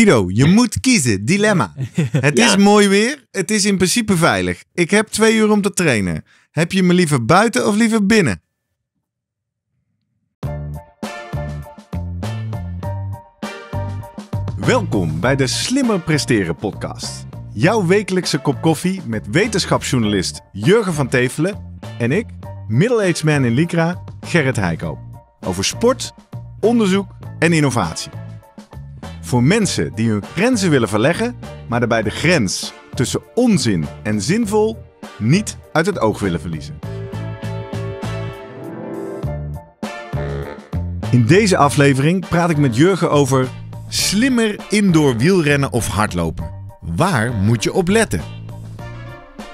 Guido, je moet kiezen. Dilemma. Het is mooi weer. Het is in principe veilig. Ik heb twee uur om te trainen. Heb je me liever buiten of liever binnen? Welkom bij de Slimmer Presteren podcast. Jouw wekelijkse kop koffie met wetenschapsjournalist Jurgen van Tevelen en ik, middle-aged man in Lycra, Gerrit Heikoop. Over sport, onderzoek en innovatie. Voor mensen die hun grenzen willen verleggen, maar daarbij de grens tussen onzin en zinvol niet uit het oog willen verliezen. In deze aflevering praat ik met Jurgen over slimmer indoor wielrennen of hardlopen. Waar moet je op letten?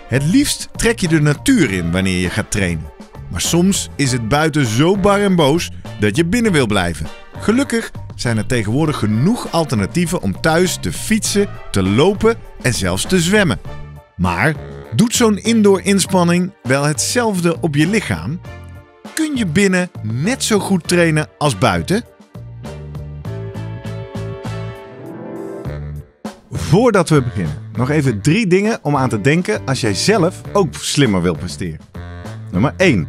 Het liefst trek je de natuur in wanneer je gaat trainen. Maar soms is het buiten zo bar en boos dat je binnen wil blijven. Gelukkig zijn er tegenwoordig genoeg alternatieven om thuis te fietsen, te lopen en zelfs te zwemmen. Maar doet zo'n indoor inspanning wel hetzelfde op je lichaam? Kun je binnen net zo goed trainen als buiten? Voordat we beginnen, nog even drie dingen om aan te denken als jij zelf ook slimmer wil presteren. Nummer 1.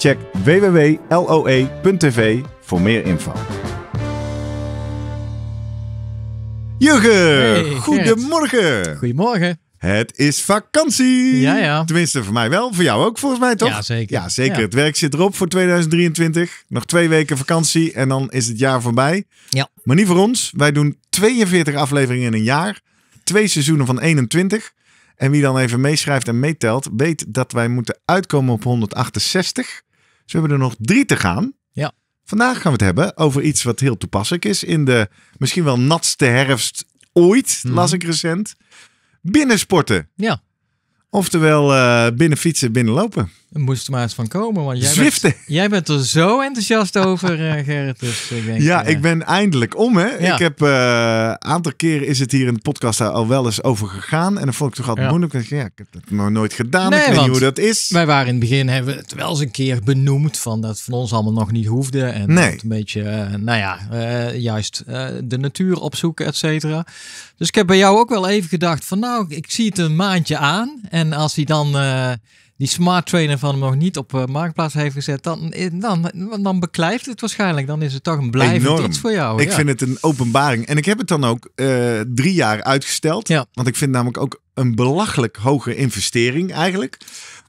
Check www.loe.tv voor meer info. Jurgen, goedemorgen. Goedemorgen. Het is vakantie. Ja, ja. Tenminste, voor mij wel. Voor jou ook, volgens mij, toch? Ja, zeker. Ja, zeker. Het werk zit erop voor 2023. Nog twee weken vakantie en dan is het jaar voorbij. Ja. Maar niet voor ons. Wij doen 42 afleveringen in een jaar. Twee seizoenen van 21. En wie dan even meeschrijft en meetelt, weet dat wij moeten uitkomen op 168. We hebben er nog drie te gaan. Ja. Vandaag gaan we het hebben over iets wat heel toepasselijk is in de misschien wel natste herfst ooit, mhm. las ik recent. Binnensporten. Ja. Oftewel uh, binnen fietsen, binnen lopen. Moest er maar eens van komen, want jij, bent, jij bent, er zo enthousiast over, eh, Gerrit. Dus eh, ik ja, eh. ik ben eindelijk om. Hè. Ik heb een aantal keren is het hier in de podcast al wel eens over gegaan. En dan vond ik toch altijd ja. moeilijk. Ik, ja, ik heb dat nog nooit gedaan. Nee, ik weet niet hoe dat is. Wij waren in het begin, hebben we het wel eens een keer benoemd. Van dat het van ons allemaal nog niet hoefde. En een beetje, nou ja, juist de natuur opzoeken, et cetera. Dus ik heb bij jou ook wel even gedacht van nou, ik zie het een maandje aan. En als hij dan die smart trainer van hem nog niet op eh, marktplaats heeft gezet, dan, eh, dan, dan beklijft het waarschijnlijk. Dan is het toch een blijvend Enorm. iets voor jou. Ik vind het een openbaring. En ik heb het dan ook eh, drie jaar uitgesteld. Want ik vind namelijk ook een belachelijk hoge investering eigenlijk.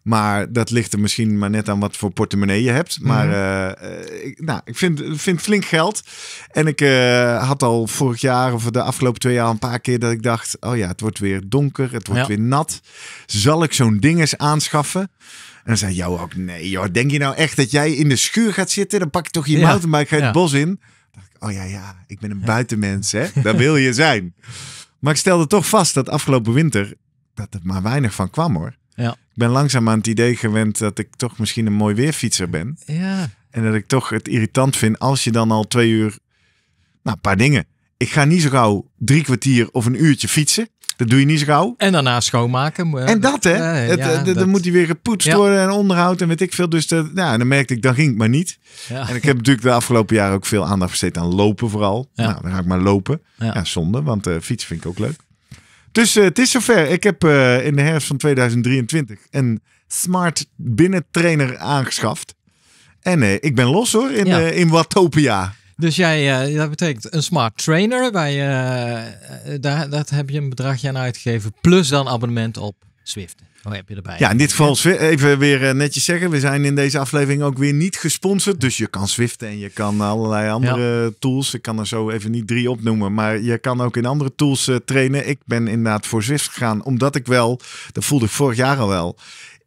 Maar dat ligt er misschien maar net aan wat voor portemonnee je hebt. Maar mhm. eh, eh, ik, nou, ik vind, vind flink geld. En ik eh, had al vorig jaar of de afgelopen twee jaar een paar keer dat ik dacht: oh ja, het wordt weer donker, het wordt weer nat. Zal ik zo'n ding eens aanschaffen? En dan zei jou ook: nee, joh, denk je nou echt dat jij in de schuur gaat zitten? Dan pak je toch je ja. mountainbike, ga het bos in. dacht ik, oh ja, ja, ik ben een buitenmens, hè? Dat wil je zijn. Maar ik stelde toch vast dat afgelopen winter dat er maar weinig van kwam hoor. Ja. Ik ben langzaam aan het idee gewend dat ik toch misschien een mooi weerfietser ben. Ja. En dat ik toch het irritant vind als je dan al twee uur... Nou, een paar dingen. Ik ga niet zo gauw drie kwartier of een uurtje fietsen. Dat doe je niet zo gauw. En daarna schoonmaken. Eh, en dat, hè? het, Dan moet hij weer gepoetst worden en onderhoud en weet ik veel. Dus dat, nou, dan merkte ik, dan ging ik maar niet. En ik heb natuurlijk de afgelopen jaren ook veel aandacht besteed aan lopen vooral. Nou, dan ga ik maar lopen. Ja, zonde, want eh, fietsen vind ik ook leuk. Dus eh, het is zover. Ik heb in de herfst van 2023 een smart binnentrainer aangeschaft. En ik ben los hoor, in, in Watopia. Dus jij, eh, dat betekent een smart trainer. Bij, eh, eh, daar, dat heb je een bedragje aan uitgegeven. Plus dan abonnement op Zwift. Oh, heb je erbij. Ja, in dit geval even weer netjes zeggen. We zijn in deze aflevering ook weer niet gesponsord. Dus je kan Swift en je kan allerlei andere tools. Ik kan er zo even niet drie opnoemen. Maar je kan ook in andere tools trainen. Ik ben inderdaad voor Zwift gegaan. Omdat ik wel, dat voelde ik vorig jaar al wel.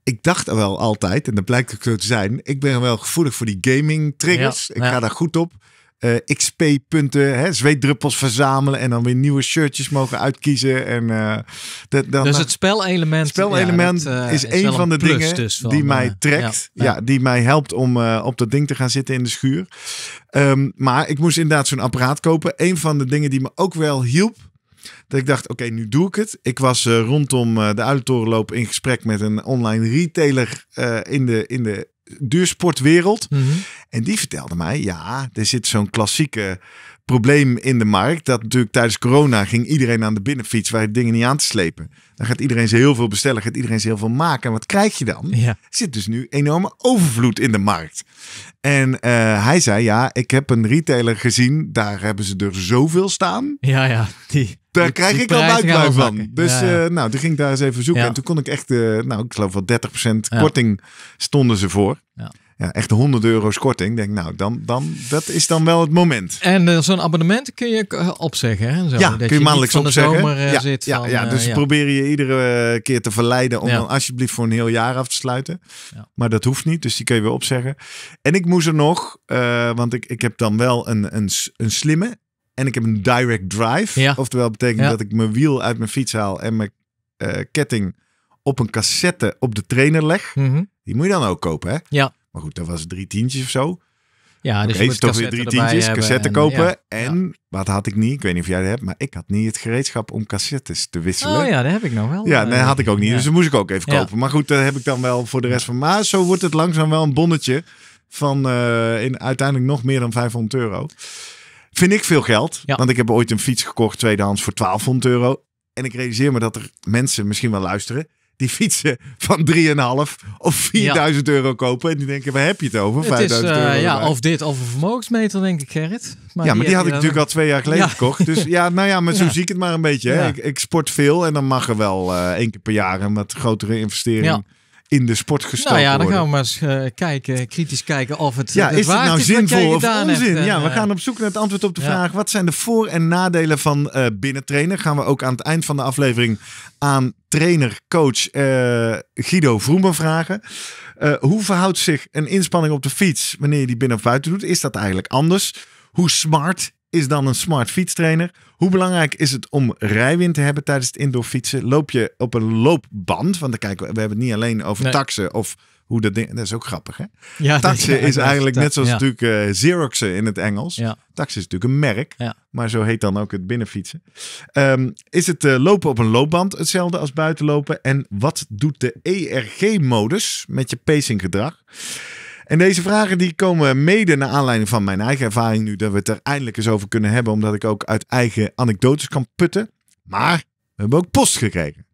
Ik dacht al wel altijd, en dat blijkt ook zo te zijn. Ik ben wel gevoelig voor die gaming triggers. ik ga daar goed op. Eh, XP-punten, hè, zweetdruppels verzamelen en dan weer nieuwe shirtjes mogen uitkiezen. En, eh, dat, dan, dus het spelelement, spelelement is, eh, is een van de dingen dus die mij trekt. Ja, die mij helpt om op dat ding te gaan zitten in de schuur. Ehm, maar ik moest inderdaad zo'n apparaat kopen. Een van de dingen die me ook wel hielp. Dat ik dacht, oké, nu doe ik het. Ik was rondom de Uilentorenloop in gesprek met een online retailer in, de, in de duursportwereld. Mm En die vertelde mij, ja, er zit zo'n klassieke probleem in de markt. Dat natuurlijk tijdens corona ging iedereen aan de binnenfiets. Waar dingen niet aan te slepen. Dan gaat iedereen ze heel veel bestellen. Gaat iedereen ze heel veel maken. En wat krijg je dan? Ja. zit dus nu enorme overvloed in de markt. En eh, hij zei, ja, ik heb een retailer gezien. Daar hebben ze er zoveel staan. Ja, ja. Die, daar krijg ik al buikpijn van. Dus eh, nou, die ging ik daar eens even zoeken. En toen kon ik echt, uh, nou, ik geloof wel 30% korting stonden ze voor. Ja ja, echt 100 euro's korting. Denk nou, dan, dan, dat is dan wel het moment. En eh, zo'n abonnement kun je eh, opzeggen. Hè? Zo, ja, dat kun je, maandelijks opzeggen. Eh, ja, zit ja, van, ja, dus ja. probeer je iedere keer te verleiden om dan alsjeblieft voor een heel jaar af te sluiten. Maar dat hoeft niet, dus die kun je weer opzeggen. En ik moest er nog, want ik, ik heb dan wel een, een, een slimme en ik heb een direct drive. Oftewel betekent dat ik mijn wiel uit mijn fiets haal en mijn ketting op een cassette op de trainer leg. Mhm. Die moet je dan ook kopen, hè? Ja. Maar goed, dat was drie tientjes of zo. Ja, dus okay, je toch weer drie tientjes, cassette kopen. En, wat had ik niet? Ik weet niet of jij dat hebt, maar ik had niet het gereedschap om cassettes te wisselen. Oh ja, dat heb ik nog wel. Ja, nee, eh, had ik ook niet. Dus dat moest ik ook even kopen. Maar goed, dat heb ik dan wel voor de rest van. Maar zo wordt het langzaam wel een bonnetje van eh, in, uiteindelijk nog meer dan 500 euro. Vind ik veel geld. Want ik heb ooit een fiets gekocht, tweedehands, voor 1200 euro. En ik realiseer me dat er mensen misschien wel luisteren die fietsen van 3,5 of 4000 euro kopen. En die denken, waar heb je het over? 5000 eh, euro. Ja, of dit, of een vermogensmeter denk ik, Gerrit. Maar ja, maar die had ik natuurlijk al twee jaar geleden gekocht. Dus ja, nou ja, maar zo zie ik het maar een beetje. Hè. Ik, ik, sport veel en dan mag er wel eh, één keer per jaar een wat grotere investering in de sport nou gestoken Nou ja, dan gaan we maar eens eh, kijken, kritisch kijken of het eh, Ja, is nou is zinvol of onzin? ja, we eh, gaan op zoek naar het antwoord op de vraag... wat zijn de voor- en nadelen van uh, binnentrainen? Gaan we ook aan het eind van de aflevering aan trainer, coach Guido Vroemen vragen. hoe verhoudt zich een inspanning op de fiets... wanneer je die binnen of buiten doet? Is dat eigenlijk anders? Hoe smart is dan een smart fietstrainer? Hoe belangrijk is het om rijwind te hebben tijdens het indoor fietsen? Loop je op een loopband? Want dan kijken we, hebben het niet alleen over taxen of hoe dat ding. Dat is ook grappig, hè? Ja, is, eigenlijk net zoals natuurlijk uh, Xeroxen in het Engels. Ja. is natuurlijk een merk, maar zo heet dan ook het binnenfietsen. Um, is het eh, lopen op een loopband hetzelfde als buitenlopen? En wat doet de ERG-modus met je pacinggedrag? En deze vragen die komen mede naar aanleiding van mijn eigen ervaring nu dat we het er eindelijk eens over kunnen hebben, omdat ik ook uit eigen anekdotes kan putten. Maar we hebben ook post gekregen.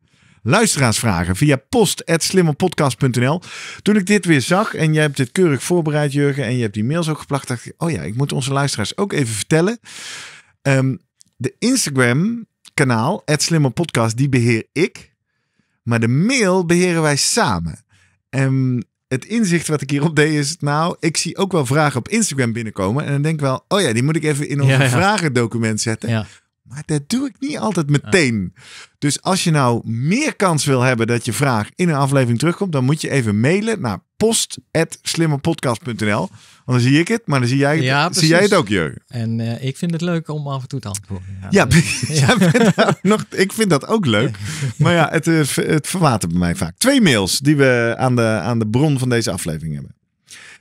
Luisteraarsvragen via post.slimmerpodcast.nl. Toen ik dit weer zag en jij hebt dit keurig voorbereid, Jurgen, en je hebt die mails ook geplakt, dacht ik: oh ja, ik moet onze luisteraars ook even vertellen. Ehm, de Instagram-kanaal, Slimmerpodcast, die beheer ik. Maar de mail beheren wij samen. En ehm, het inzicht wat ik hierop deed is, nou, ik zie ook wel vragen op Instagram binnenkomen. En dan denk ik wel, oh ja, die moet ik even in ons ja, ja. vragendocument zetten. Ja. Maar dat doe ik niet altijd meteen. Dus als je nou meer kans wil hebben dat je vraag in een aflevering terugkomt, dan moet je even mailen naar post.slimmerpodcast.nl. dan zie ik het, maar dan zie jij het, zie jij het ook, jeugd. En eh, ik vind het leuk om af en toe te antwoorden. Ja, ja nog, ik vind dat ook leuk. Maar ja, het, eh, het verwatert bij mij vaak. Twee mails die we aan de, aan de bron van deze aflevering hebben.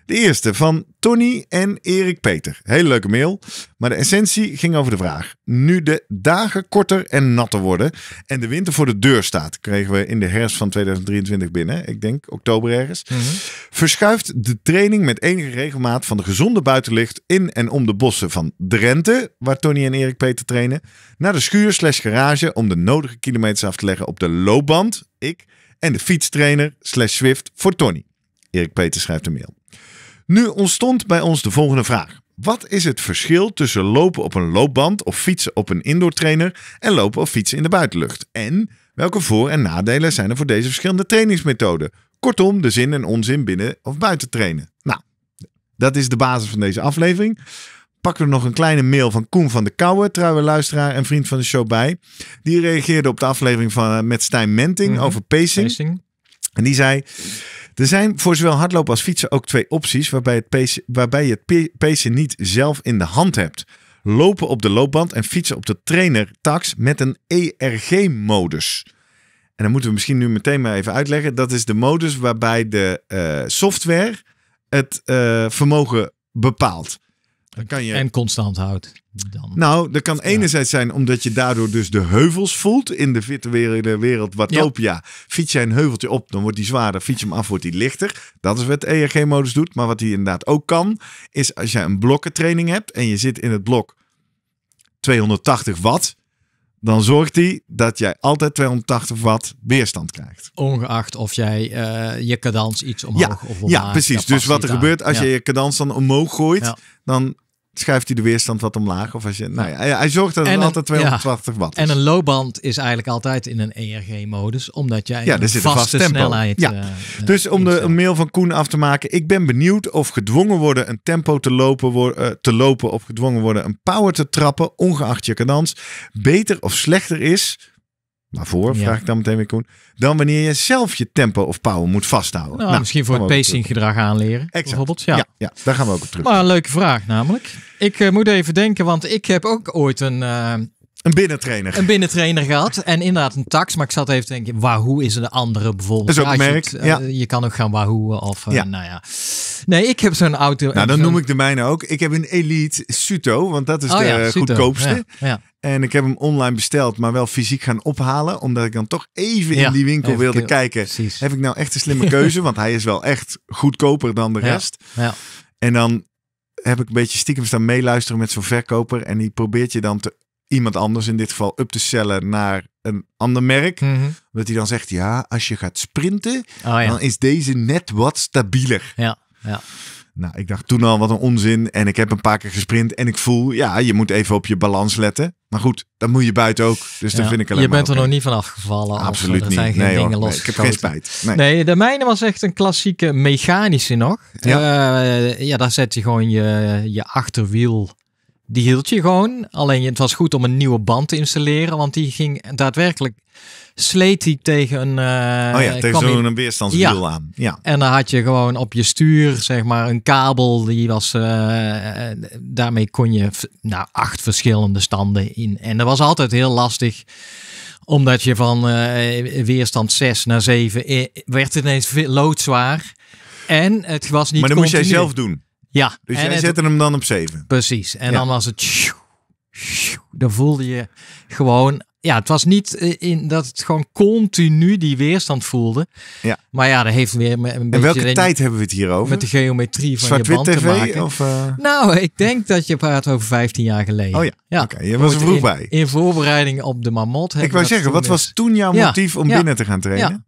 De eerste van Tony en Erik Peter. Hele leuke mail, maar de essentie ging over de vraag. Nu de dagen korter en natter worden en de winter voor de deur staat, kregen we in de herfst van 2023 binnen, ik denk oktober ergens, mhm. verschuift de training met enige regelmaat van de gezonde buitenlicht in en om de bossen van Drenthe, waar Tony en Erik Peter trainen, naar de schuur slash garage om de nodige kilometers af te leggen op de loopband, ik, en de fietstrainer slash Swift voor Tony. Erik Peter schrijft een mail. Nu ontstond bij ons de volgende vraag. Wat is het verschil tussen lopen op een loopband of fietsen op een indoor trainer en lopen of fietsen in de buitenlucht? En welke voor- en nadelen zijn er voor deze verschillende trainingsmethoden? Kortom, de zin en onzin binnen of buiten trainen. Nou, dat is de basis van deze aflevering. Pakken we nog een kleine mail van Koen van de Kouwen, trouwe luisteraar en vriend van de show bij. Die reageerde op de aflevering van, eh, met Stijn Menting mhm. over pacing. En die zei. Er zijn voor zowel hardlopen als fietsen ook twee opties waarbij, het waarbij je het pace niet zelf in de hand hebt. Lopen op de loopband en fietsen op de trainer-tax met een ERG-modus. En dan moeten we misschien nu meteen maar even uitleggen. Dat is de modus waarbij de eh, software het eh, vermogen bepaalt. Dan kan je... En constant houdt. Dan... Nou, dat kan enerzijds zijn omdat je daardoor dus de heuvels voelt. In de virtuele wereld Watopia ja. fiets jij een heuveltje op, dan wordt die zwaarder. Fiets je hem af, wordt die lichter. Dat is wat ERG-modus doet. Maar wat hij inderdaad ook kan, is als jij een blokkentraining hebt en je zit in het blok 280 watt dan zorgt hij dat jij altijd 280 watt weerstand krijgt. Ongeacht of jij eh, je cadans iets omhoog of omlaag. Ja, precies. Dus wat er gebeurt als je je cadans dan omhoog gooit, dan schuift hij de weerstand wat omlaag. Of als je, nou ja, hij, zorgt dat het altijd 280 ja, watt En een loopband is eigenlijk altijd in een ERG-modus, omdat jij ja, een vaste snelheid... Ja. Eh, dus om de een mail van Koen af te maken. Ik ben benieuwd of gedwongen worden een tempo te lopen, eh, te lopen of gedwongen worden een power te trappen, ongeacht je cadans, beter of slechter is maar voor, vraag ik dan meteen weer Koen. Dan wanneer je zelf je tempo of power moet vasthouden. Nou, nou misschien voor het pacinggedrag aanleren. Exact. Bijvoorbeeld. Ja. ja. Ja, daar gaan we ook op terug. Maar een leuke vraag namelijk. Ik eh, moet even denken, want ik heb ook ooit een, eh, een binnentrainer. Een binnentrainer gehad. En inderdaad een tax. Maar ik zat even te denken, Wahoo is een andere bijvoorbeeld. Dat is ook eh, je kan ook gaan Wahoo of eh, nou ja. Nee, ik heb zo'n auto. Nou, dan noem ik de mijne ook. Ik heb een Elite Suto, want dat is oh de goedkoopste. En ik heb hem online besteld, maar wel fysiek gaan ophalen. Omdat ik dan toch even in die winkel wilde te kijken. Heb ik nou echt een slimme keuze? want hij is wel echt goedkoper dan de rest. En dan heb ik een beetje stiekem staan meeluisteren met zo'n verkoper. En die probeert je dan te iemand anders, in dit geval up te cellen naar een ander merk. Mm Dat hij dan zegt, ja, als je gaat sprinten, oh, dan is deze net wat stabieler. Ja, ja. Nou, ik dacht toen al, wat een onzin. En ik heb een paar keer gesprint en ik voel, ja, je moet even op je balans letten. Maar goed, dat moet je buiten ook. Dus ja, dat vind ik alleen Je bent er nog niet van afgevallen. Absoluut of, niet. Zijn geen dingen los. Nee, ik heb geen spijt. Nee. de mijne was echt een klassieke mechanische nog. Ja, eh, ja daar zet je gewoon je, je achterwiel die hield je gewoon. Alleen het was goed om een nieuwe band te installeren, want die ging daadwerkelijk sleet hij tegen een. Uh, oh ja, tegen zo'n weerstandswiel ja. aan. Ja. En dan had je gewoon op je stuur, zeg maar, een kabel. Die was. Eh, daarmee kon je nou, acht verschillende standen in. En dat was altijd heel lastig omdat je van eh, weerstand 6 naar 7 werd ineens loodzwaar. En het was niet. Maar dat moest jij zelf doen. Ja. Dus en jij het, zette hem dan op 7. Precies. En dan was het. Dan voelde je gewoon. Ja, het was niet eh, in dat het gewoon continu die weerstand voelde. Ja. Maar ja, dat heeft weer een beetje. En welke tijd hebben we het hier over? Met de geometrie van je band te maken. Of, eh? Nou, ik denk dat je praat over 15 jaar geleden. Oh ja. Oké, je was er vroeg in, bij. In voorbereiding op de Marmot. Ik wou zeggen, wat was toen jouw motief om binnen te gaan trainen?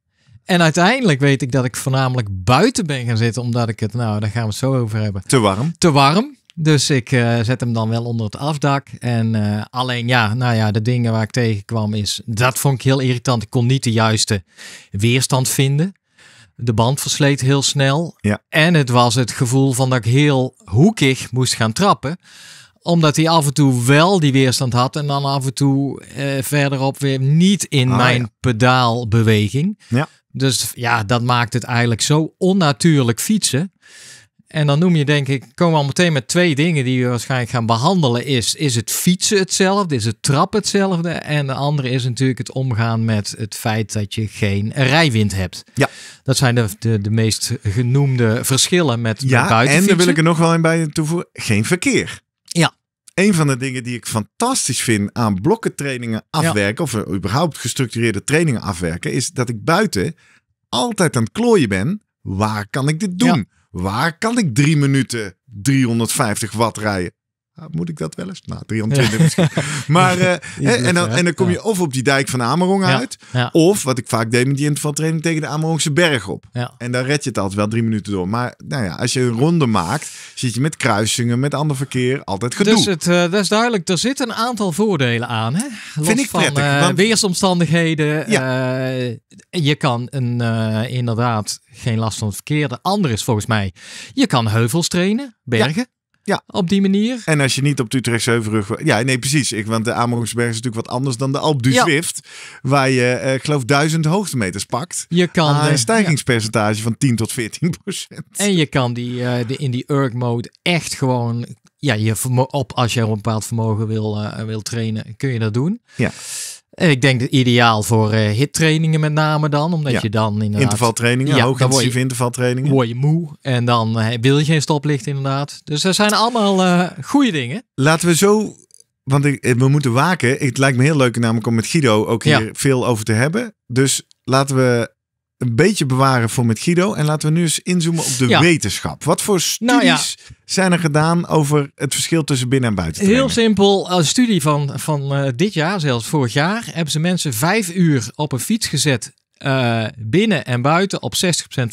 En uiteindelijk weet ik dat ik voornamelijk buiten ben gaan zitten, omdat ik het, nou, daar gaan we het zo over hebben. Te warm. Te warm. Dus ik eh, zet hem dan wel onder het afdak. En eh, alleen ja, nou ja, de dingen waar ik tegenkwam is, dat vond ik heel irritant. Ik kon niet de juiste weerstand vinden. De band versleet heel snel. Ja. En het was het gevoel van dat ik heel hoekig moest gaan trappen omdat hij af en toe wel die weerstand had en dan af en toe eh, verderop weer niet in ah, mijn pedaalbeweging. Ja. Dus ja, dat maakt het eigenlijk zo onnatuurlijk fietsen. En dan noem je denk ik, komen we al meteen met twee dingen die we waarschijnlijk gaan behandelen. Is, is het fietsen hetzelfde? Is het trap hetzelfde? En de andere is natuurlijk het omgaan met het feit dat je geen rijwind hebt. Ja. Dat zijn de, de, de meest genoemde verschillen met, ja, en daar wil ik er nog wel een bij toevoegen. Geen verkeer een van de dingen die ik fantastisch vind aan blokkentrainingen afwerken, of eh, überhaupt gestructureerde trainingen afwerken, is dat ik buiten altijd aan het klooien ben. Waar kan ik dit doen? Waar kan ik drie minuten 350 watt rijden? moet ik dat wel eens? Nou, 320 misschien. Maar, eh, en, dan, en dan kom je of op die dijk van Amerong uit, of wat ik vaak deed met die intervaltraining, tegen de Amerongse berg op. En daar red je het altijd wel drie minuten door. Maar nou ja, als je een ronde maakt, zit je met kruisingen, met ander verkeer, altijd gedoe. Dus het, eh, dat is duidelijk, er zitten een aantal voordelen aan. Hè? Los van, prettig. Uh, Weersomstandigheden, je kan een, inderdaad geen last van het verkeer. De andere is volgens mij, je kan heuvels trainen, bergen. Ja. Op die manier. En als je niet op Utrechtse Heuvelrug Ja, nee, precies. Ik, want de Amerhongsberg is natuurlijk wat anders dan de Alp du Zwift. Waar je, eh, ik geloof, duizend hoogtemeters pakt. Je kan... Aan een eh, stijgingspercentage van 10 tot 14 procent. En je kan die, eh, de, in die erg mode echt gewoon... Ja, je op, als je een bepaald vermogen wil, wil trainen, kun je dat doen. Ja. Ik denk ideaal voor uh, hittrainingen met name dan. Omdat je dan inderdaad... Intervaltrainingen, ja, hoogintensieve intervaltrainingen. word je moe en dan eh, wil je geen stoplicht inderdaad. Dus dat zijn allemaal uh, goede dingen. Laten we zo... Want ik, we moeten waken. Het lijkt me heel leuk namelijk om met Guido ook hier veel over te hebben. Dus laten we een beetje bewaren voor met Guido. En laten we nu eens inzoomen op de wetenschap. Wat voor nou studies zijn er gedaan over het verschil tussen binnen- en buiten? Heel simpel. Een eh, studie van, van eh, dit jaar, zelfs vorig jaar, hebben ze mensen vijf uur op een fiets gezet eh, binnen en buiten op 60%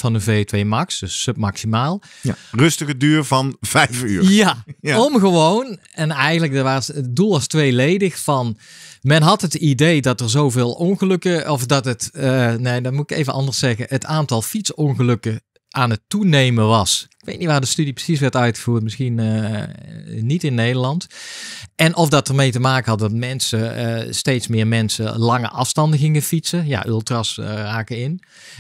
van de V2 max, dus submaximaal. Ja. Rustige duur van 5 uur. Ja, om gewoon, en eigenlijk was, het doel was tweeledig van, men had het idee dat er zoveel ongelukken, of dat het, eh, nee, dan moet ik even anders zeggen, het aantal fietsongelukken aan het toenemen was weet niet waar de studie precies werd uitgevoerd, misschien eh, niet in Nederland. En of dat ermee te maken had dat mensen, eh, steeds meer mensen lange afstanden gingen fietsen. Ja, ultras eh, raken in.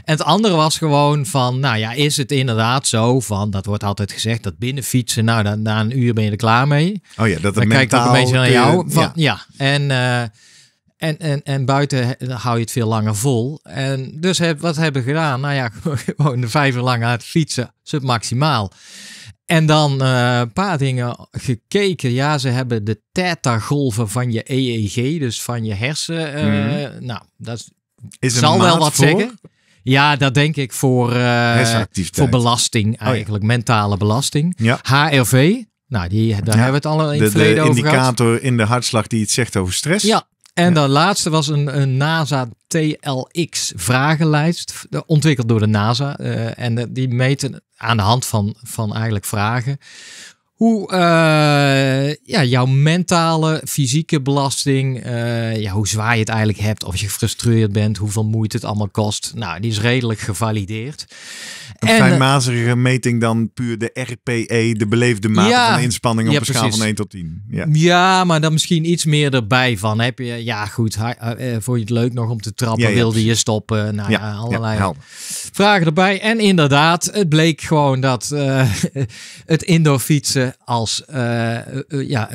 En het andere was gewoon van, nou ja, is het inderdaad zo van, dat wordt altijd gezegd, dat binnen fietsen, nou, dan, na een uur ben je er klaar mee. Oh ja, dat Dan mentaal... ook een beetje naar jou. Van, ja. ja. en... En, en, en buiten hou je het veel langer vol. En dus heb, wat hebben we gedaan? Nou ja, gewoon de vijf uur lang hard fietsen, submaximaal. En dan eh, een paar dingen gekeken. Ja, ze hebben de theta-golven van je EEG, dus van je hersen. Eh, mhm. Nou, dat is zal wel wat zeggen. Ja, dat denk ik voor, eh, voor belasting oh eigenlijk, mentale belasting. Ja. HRV, nou, die, daar hebben we het al in het de, verleden de over indicator in de hartslag die het zegt over stress. Ja, en de laatste was een, een NASA TLX vragenlijst, ontwikkeld door de NASA. Eh, en die meten aan de hand van, van eigenlijk vragen hoe eh, ja, jouw mentale, fysieke belasting, eh, ja, hoe zwaar je het eigenlijk hebt, of je gefrustreerd bent, hoeveel moeite het allemaal kost. Nou, die is redelijk gevalideerd een en, eh, meting dan puur de RPE, de beleefde mate van inspanning op een schaal van 1 tot 10. Ja. ja. maar dan misschien iets meer erbij van. Heb je, ja goed, eh, eh, vond je het leuk nog om te trappen? wilde je stoppen? Nou ja, allerlei vragen erbij. En inderdaad, het bleek gewoon dat het indoor fietsen als ja,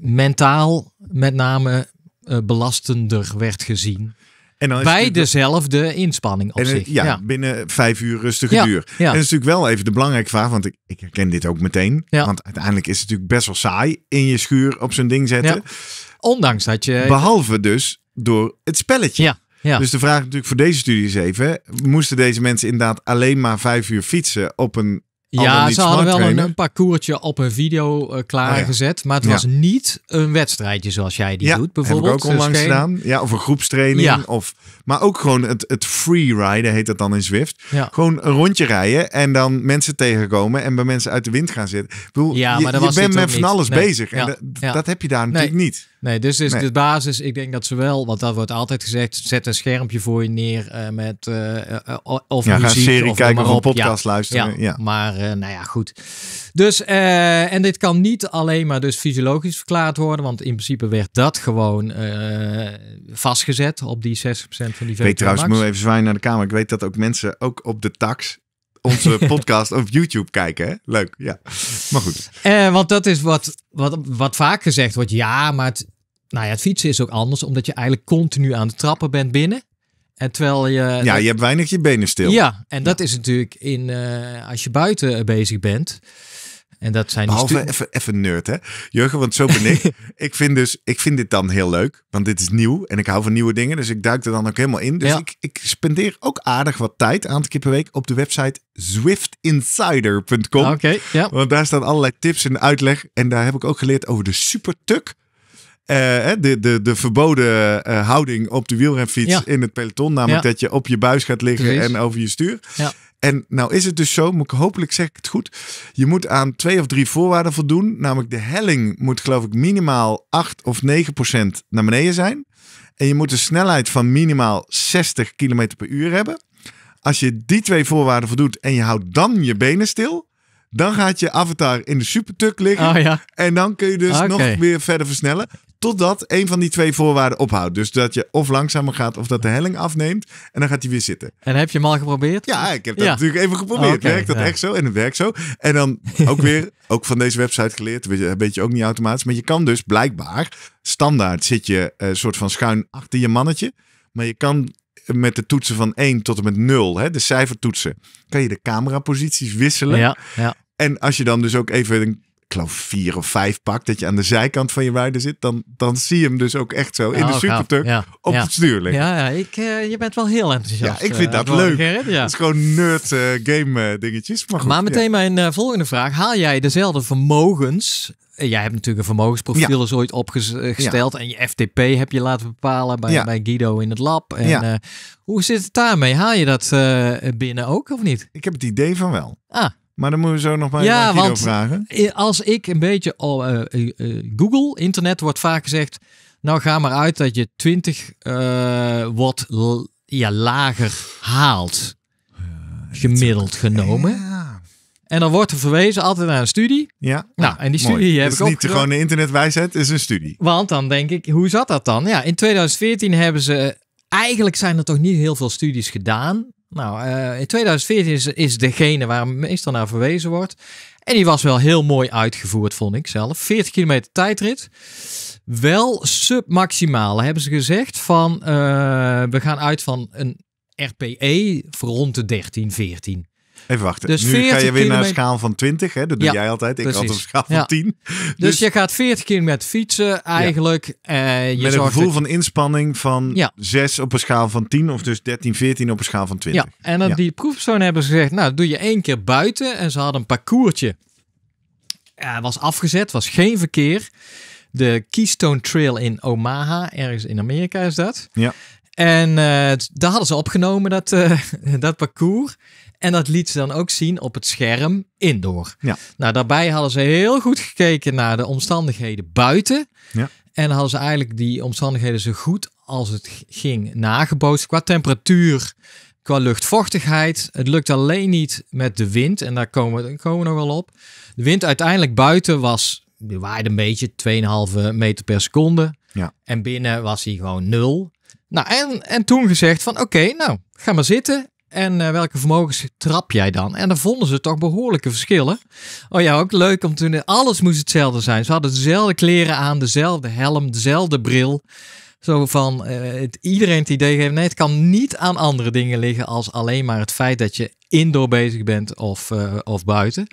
mentaal met name belastender werd gezien bij dezelfde inspanning op eh, zich. Ja, binnen vijf uur rustige duur. En dat is natuurlijk wel even de belangrijke vraag, want ik, ik herken dit ook meteen. Want uiteindelijk is het natuurlijk best wel saai in je schuur op zo'n ding zetten. Ondanks dat je... Behalve dus door het spelletje. Ja. Dus de vraag natuurlijk voor deze studie is even: moesten deze mensen inderdaad alleen maar vijf uur fietsen op een ja, ze hadden wel een, een parcoursje op een video uh, klaargezet. Ah, maar het was niet een wedstrijdje zoals jij die doet. Bijvoorbeeld. Heb ik ook eh, onlangs gedaan. Ja, of een groepstraining. Of, maar ook gewoon het, het freeriden heet dat dan in Zwift. Gewoon een rondje rijden en dan mensen tegenkomen en bij mensen uit de wind gaan zitten. Ik je, bent met van alles bezig. En dat, heb je daar natuurlijk niet. Nee, dus is dus de basis. Ik denk dat ze wel, want dat wordt altijd gezegd, zet een schermpje voor je neer eh, met eh, eh, of ja, muziek, een serie of kijken of een podcast luisteren. Ja, ja. Maar nou ja, goed. Dus en dit kan niet alleen maar dus fysiologisch verklaard worden, want in principe werd dat gewoon vastgezet op die 60% van die VTO Ik weet trouwens, moet even zwaaien naar de kamer. Ik weet dat ook mensen ook op de tax onze podcast op YouTube kijken. Hè? Leuk, ja. Maar goed. Eh, want dat is wat, wat, wat vaak gezegd wordt. Ja, maar het, nou ja, het fietsen is ook anders, omdat je eigenlijk continu aan de trappen bent binnen. En terwijl je. Ja, je hebt weinig je benen stil. Ja, en dat is natuurlijk in eh, als je buiten bezig bent. En dat zijn Behalve even, even nerd, hè? Jurgen, want zo ben ik. ik, vind dus, ik vind dit dan heel leuk, want dit is nieuw en ik hou van nieuwe dingen. Dus ik duik er dan ook helemaal in. Dus ik, ik spendeer ook aardig wat tijd, een aantal keer per week, op de website zwiftinsider.com. Ah, ja. Want daar staan allerlei tips en uitleg. En daar heb ik ook geleerd over de tuk. Eh, de, de, de verboden eh, houding op de wielrenfiets in het peloton. Namelijk dat je op je buis gaat liggen en over je stuur. Ja. En nou is het dus zo, moet ik, hopelijk zeg ik het goed. Je moet aan twee of drie voorwaarden voldoen. Namelijk de helling moet geloof ik minimaal 8 of 9 procent naar beneden zijn. En je moet een snelheid van minimaal 60 km per uur hebben. Als je die twee voorwaarden voldoet en je houdt dan je benen stil, dan gaat je avatar in de supertuk liggen. Oh, ja. En dan kun je dus nog weer verder versnellen. Totdat een van die twee voorwaarden ophoudt. Dus dat je of langzamer gaat of dat de helling afneemt. En dan gaat hij weer zitten. En heb je hem al geprobeerd? Ja, ik heb dat natuurlijk even geprobeerd. Okay, werkt dat echt zo? En het werkt zo. En dan ook weer, ook van deze website geleerd. Weet je, ook niet automatisch. Maar je kan dus blijkbaar, standaard zit je een eh, soort van schuin achter je mannetje. Maar je kan met de toetsen van 1 tot en met 0, hè, de cijfertoetsen, kan je de cameraposities wisselen. Ja, ja. En als je dan dus ook even, een, ik geloof vier of vijf pakt, dat je aan de zijkant van je rider zit, dan, dan zie je hem dus ook echt zo in de oh, supertuk ja, op het stuur liggen. Ja, ja ik, eh, je bent wel heel enthousiast. Ja, ik eh, vind dat leuk. Het is gewoon nerd eh, game dingetjes. Maar, maar meteen mijn volgende vraag. Haal jij dezelfde vermogens jij hebt natuurlijk een vermogensprofiel is ooit opgesteld. En je FTP heb je laten bepalen bij, bij Guido in het lab. En, hoe zit het daarmee? Haal je dat binnen ook of niet? Ik heb het idee van wel. Ah, maar dan moeten we zo nog maar ja, want vragen. Als ik een beetje eh, eh, eh, Google, internet wordt vaak gezegd. Nou, ga maar uit dat je 20 uh, wat ja, lager haalt. Gemiddeld genomen. En dan wordt er verwezen altijd naar een studie. Ja. Nou, en die studie Mooi. heb dus ik ook. Het is niet gewoon de internetwijsheid, het is een studie. Want dan denk ik, hoe zat dat dan? Ja, in 2014 hebben ze. Eigenlijk zijn er toch niet heel veel studies gedaan nou, eh, in 2014 is, degene waar meestal naar verwezen wordt. En die was wel heel mooi uitgevoerd, vond ik zelf. 40 kilometer tijdrit. Wel submaximaal, hebben ze gezegd. Van, eh, we gaan uit van een RPE voor rond de 13, 14. Even wachten. Dus nu ga je weer naar een schaal van 20. Hè? Dat doe jij altijd. Ik precies. had een schaal van 10. Dus, dus... je gaat 40 met fietsen eigenlijk. Ja. Uh, eh, je Met een gevoel van inspanning van 6 op een schaal van 10. Of dus 13, 14 op een schaal van 20. Ja, en dan die proefpersoon hebben ze gezegd, nou doe je één keer buiten. En ze hadden een parcoursje. Uh, was afgezet, was geen verkeer. De Keystone Trail in Omaha, ergens in Amerika is dat. Ja. En uh, daar hadden ze opgenomen, dat, eh, dat parcours. En dat liet ze dan ook zien op het scherm indoor. Ja. Nou, daarbij hadden ze heel goed gekeken naar de omstandigheden buiten. Ja. En hadden ze eigenlijk die omstandigheden zo goed als het ging nagebootst qua temperatuur qua luchtvochtigheid. Het lukt alleen niet met de wind. En daar komen, komen we nog wel op. De wind uiteindelijk buiten was. Die waaide een beetje 2,5 meter per seconde. Ja. En binnen was hij gewoon nul. Nou, en, en toen gezegd van oké, nou, ga maar zitten. En eh, welke vermogens trap jij dan? En dan vonden ze toch behoorlijke verschillen. Oh ja, ook leuk om toen eh, alles moest hetzelfde zijn. Ze hadden dezelfde kleren aan, dezelfde helm, dezelfde bril. Zo van eh, het, iedereen het idee geeft, nee, het kan niet aan andere dingen liggen als alleen maar het feit dat je indoor bezig bent of, eh, of buiten.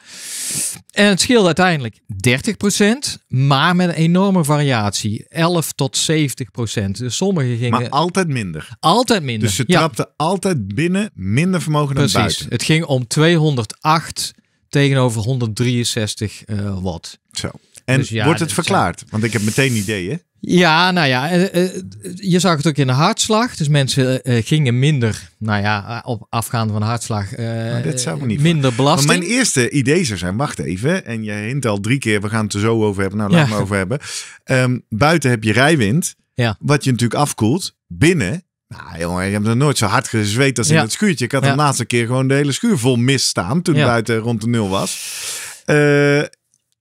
En het scheelt uiteindelijk 30%, maar met een enorme variatie. 11 tot 70%. Dus sommige gingen... Maar altijd minder. Altijd minder, Dus ze trapten altijd binnen minder vermogen dan Precies. buiten. Het ging om 208 tegenover 163 eh, watt. Zo. En dus wordt het verklaard? Want ik heb meteen ideeën. Ja, nou ja, eh, eh, je zag het ook in de hartslag. Dus mensen eh, gingen minder, nou ja, op afgaande van de hartslag, Maar dat zou niet minder van. belasting. Maar mijn eerste idee zou zijn, wacht even, en jij hint al drie keer, we gaan het er zo over hebben, nou laat ja. maar over hebben. Ehm, buiten heb je rijwind, ja. wat je natuurlijk afkoelt. Binnen, nou jongen, je hebt nog nooit zo hard gezweet als in ja. het schuurtje. Ik had de laatste keer gewoon de hele schuur vol mist staan, toen buiten rond de nul was.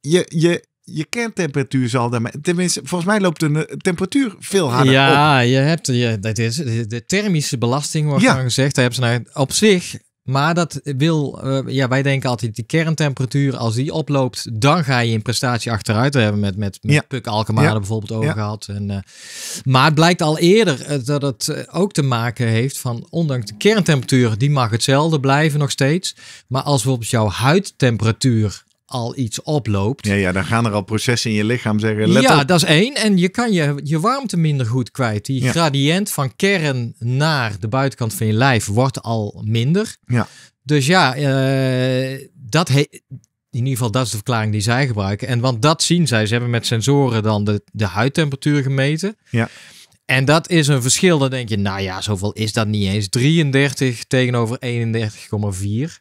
je, je, je kerntemperatuur zal daarmee. Tenminste, volgens mij loopt de temperatuur veel harder. Ja, op. je hebt je, dat is, de thermische belasting, wordt ja. dan gezegd. Daar hebben ze nou op zich. Maar dat wil, eh, ja, wij denken altijd die kerntemperatuur, als die oploopt, dan ga je in prestatie achteruit. We hebben met, met, met ja. Puk Alkemade bijvoorbeeld over gehad. En, eh, maar het blijkt al eerder eh, dat het ook te maken heeft van, ondanks de kerntemperatuur, die mag hetzelfde blijven nog steeds. Maar als bijvoorbeeld jouw huidtemperatuur al iets oploopt. Ja, ja, dan gaan er al processen in je lichaam zeggen. Let ja, dat is één. En je kan je, je warmte minder goed kwijt. Die ja. gradient van kern naar de buitenkant van je lijf wordt al minder. Ja. Dus ja, uh, dat in ieder geval, dat is de verklaring die zij gebruiken. En want dat zien zij. Ze hebben met sensoren dan de, de huidtemperatuur gemeten. Ja. En dat is een verschil. Dan denk je, nou ja, zoveel is dat niet eens. 33 tegenover 31,4.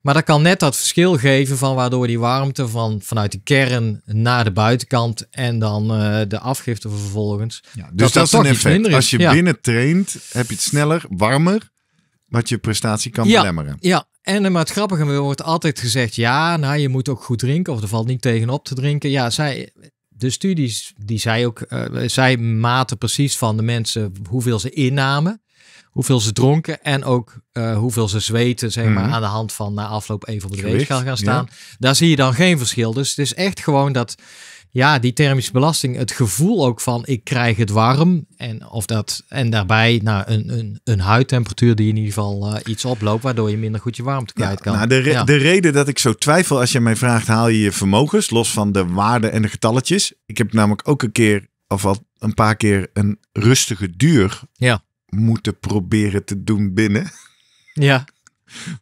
Maar dat kan net dat verschil geven van waardoor die warmte van, vanuit de kern naar de buitenkant en dan eh, de afgifte vervolgens. Ja, dus dat, is een effect. Is. Als je binnen traint, heb je het sneller, warmer, wat je prestatie kan belemmeren. Ja, en eh, maar het grappige, er wordt altijd gezegd, ja, nou je moet ook goed drinken of er valt niet tegenop te drinken. Ja, zij, de studies, die zij ook, eh, zij maten precies van de mensen hoeveel ze innamen hoeveel ze dronken en ook eh, hoeveel ze zweten, zeg maar, mhm. aan de hand van na afloop even op de weegschaal gaan staan. Daar zie je dan geen verschil. Dus het is echt gewoon dat, ja, die thermische belasting, het gevoel ook van ik krijg het warm en, of dat, en daarbij nou, een, een, een huidtemperatuur die in ieder geval eh, iets oploopt, waardoor je minder goed je warmte kwijt kan. Nou, de, de reden dat ik zo twijfel, als je mij vraagt, haal je je vermogens, los van de waarden en de getalletjes. Ik heb namelijk ook een keer, of al een paar keer, een rustige duur ja moeten proberen te doen binnen. Ja.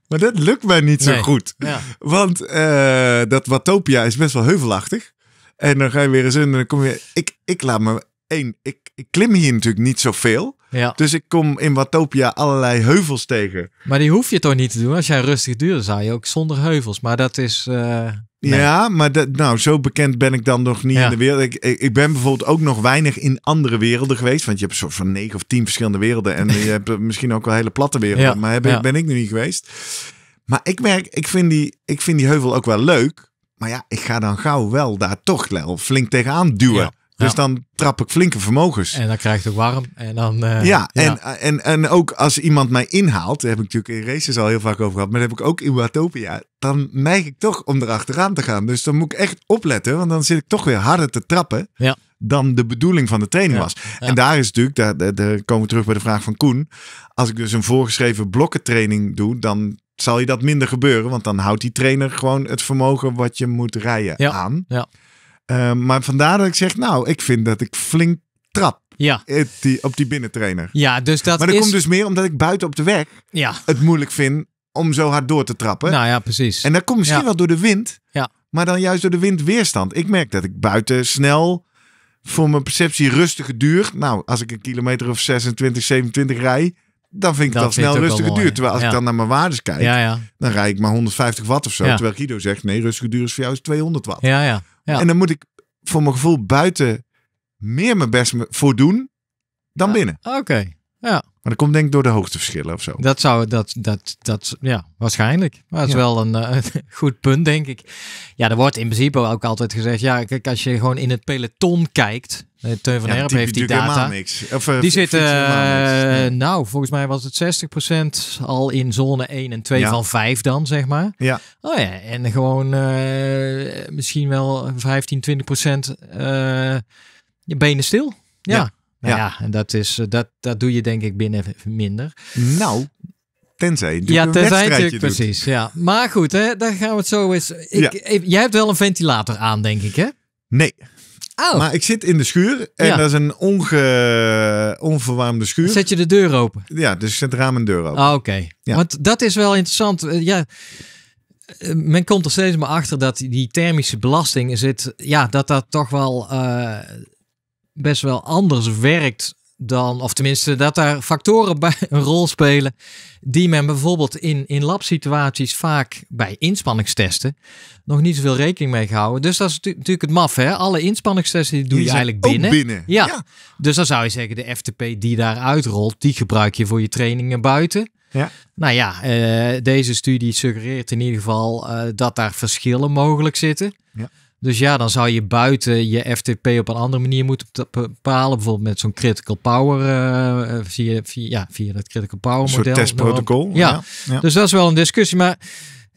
Maar dat lukt mij niet zo goed. Ja. Want eh, dat Watopia is best wel heuvelachtig. En dan ga je weer eens in en dan kom je... Ik, ik laat me... één. ik, ik klim hier natuurlijk niet zoveel. Ja. Dus ik kom in Watopia allerlei heuvels tegen. Maar die hoef je toch niet te doen? Als jij rustig duurde, zou je ook zonder heuvels. Maar dat is... Eh, ja, maar dat, nou, zo bekend ben ik dan nog niet in de wereld. Ik, ik, ben bijvoorbeeld ook nog weinig in andere werelden geweest. Want je hebt een soort van negen of tien verschillende werelden. En je hebt misschien ook wel hele platte werelden. Maar ben, ben ik nu niet geweest. Maar ik merk, ik vind, die, ik vind die heuvel ook wel leuk. Maar ja, ik ga dan gauw wel daar toch wel flink tegenaan duwen. Dus dan trap ik flinke vermogens. En dan krijgt het ook warm. En dan, eh, ja, En, en, en ook als iemand mij inhaalt, daar heb ik natuurlijk in races al heel vaak over gehad, maar dat heb ik ook in Watopia, dan neig ik toch om erachteraan te gaan. Dus dan moet ik echt opletten, want dan zit ik toch weer harder te trappen. Ja dan de bedoeling van de training was. En daar is natuurlijk, daar, komen we terug bij de vraag van Koen. Als ik dus een voorgeschreven blokkentraining doe, dan zal je dat minder gebeuren. Want dan houdt die trainer gewoon het vermogen wat je moet rijden ja, aan. Ja. Ehm, maar vandaar dat ik zeg, nou, ik vind dat ik flink trap. Ja. Die, op die binnentrainer. Ja, dus dat Maar dat komt dus meer omdat ik buiten op de weg ja. het moeilijk vind om zo hard door te trappen. Nou ja, precies. En dat komt misschien wel door de wind. Ja. Maar dan juist door de windweerstand. Ik merk dat ik buiten snel voor mijn perceptie rustige duur. Nou, als ik een kilometer of 26, 27 rij, dan vind ik dat, snel rustige duur. Terwijl als ik dan naar mijn waardes kijk, ja, dan rijd ik maar 150 watt of zo. Terwijl Guido zegt, nee, rustige duur is voor jou is 200 watt. Ja, ja. En dan moet ik voor mijn gevoel buiten meer mijn best voor doen dan binnen. Oké, ja. Maar dat komt denk ik door de hoogteverschillen of zo. Dat zou, dat, dat, dat, ja, waarschijnlijk. Maar dat is wel een eh, goed punt, denk ik. Ja, er wordt in principe ook altijd gezegd, ja, kijk, als je gewoon in het peloton kijkt, Teun van ja, heeft die data. Niks. Eh, die zitten, uh, nou, volgens mij was het 60% al in zone 1 en 2 van 5 dan, zeg maar. Ja. Oh ja, en gewoon uh, misschien wel 15, 20% je benen stil. Ja. Nou ja. en dat, is, dat, dat doe je denk ik binnen minder. Nou, Tenzij ja, tenzij natuurlijk, precies. Ja. Maar goed, hè, daar gaan we het zo eens. Ik, ja. jij hebt wel een ventilator aan, denk ik, hè? Nee. Oh. Maar ik zit in de schuur en dat is een onge, onverwarmde schuur. Zet je de deur open? Ja, dus ik zet raam en deur open. Ah, oké, want dat is wel interessant. Eh, ja, eh, men komt er steeds maar achter dat die thermische belasting zit, ja, dat dat toch wel eh, best wel anders werkt dan, of tenminste dat daar factoren bij een rol spelen die men bijvoorbeeld in, in lab-situaties vaak bij inspanningstesten nog niet zoveel rekening mee gehouden. Dus dat is natuurlijk het maf, hè? Alle inspanningstesten die doe je eigenlijk binnen. Ja. Dus dan zou je zeggen, de FTP die daaruit rolt, die gebruik je voor je trainingen buiten. Ja. Nou ja, eh, deze studie suggereert in ieder geval eh, dat daar verschillen mogelijk zitten. Ja. Dus ja, dan zou je buiten je FTP op een andere manier moeten bepalen. Bijvoorbeeld met zo'n critical power, uh, via, via, ja, via dat critical power model. testprotocol. Ja. ja. dus dat is wel een discussie. Maar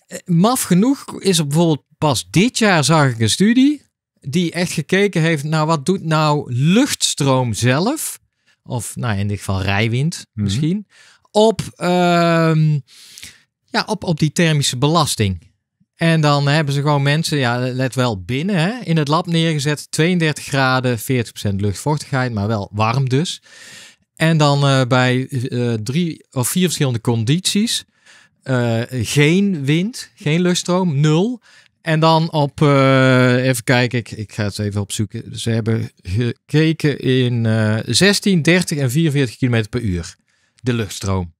eh, maf genoeg is er bijvoorbeeld pas dit jaar zag ik een studie die echt gekeken heeft naar wat doet nou luchtstroom zelf. Of nou, in dit geval rijwind mhm. misschien. Op, ehm, ja, op, op die thermische belasting. En dan hebben ze gewoon mensen, ja, let wel binnen, hè, in het lab neergezet. 32 graden, 40% luchtvochtigheid, maar wel warm dus. En dan eh, bij eh, drie of vier verschillende condities. Eh, geen wind, geen luchtstroom, nul. En dan op, even kijken, ik, ik ga het even opzoeken. Ze hebben gekeken in 16, 30 en 44 km per uur. De luchtstroom.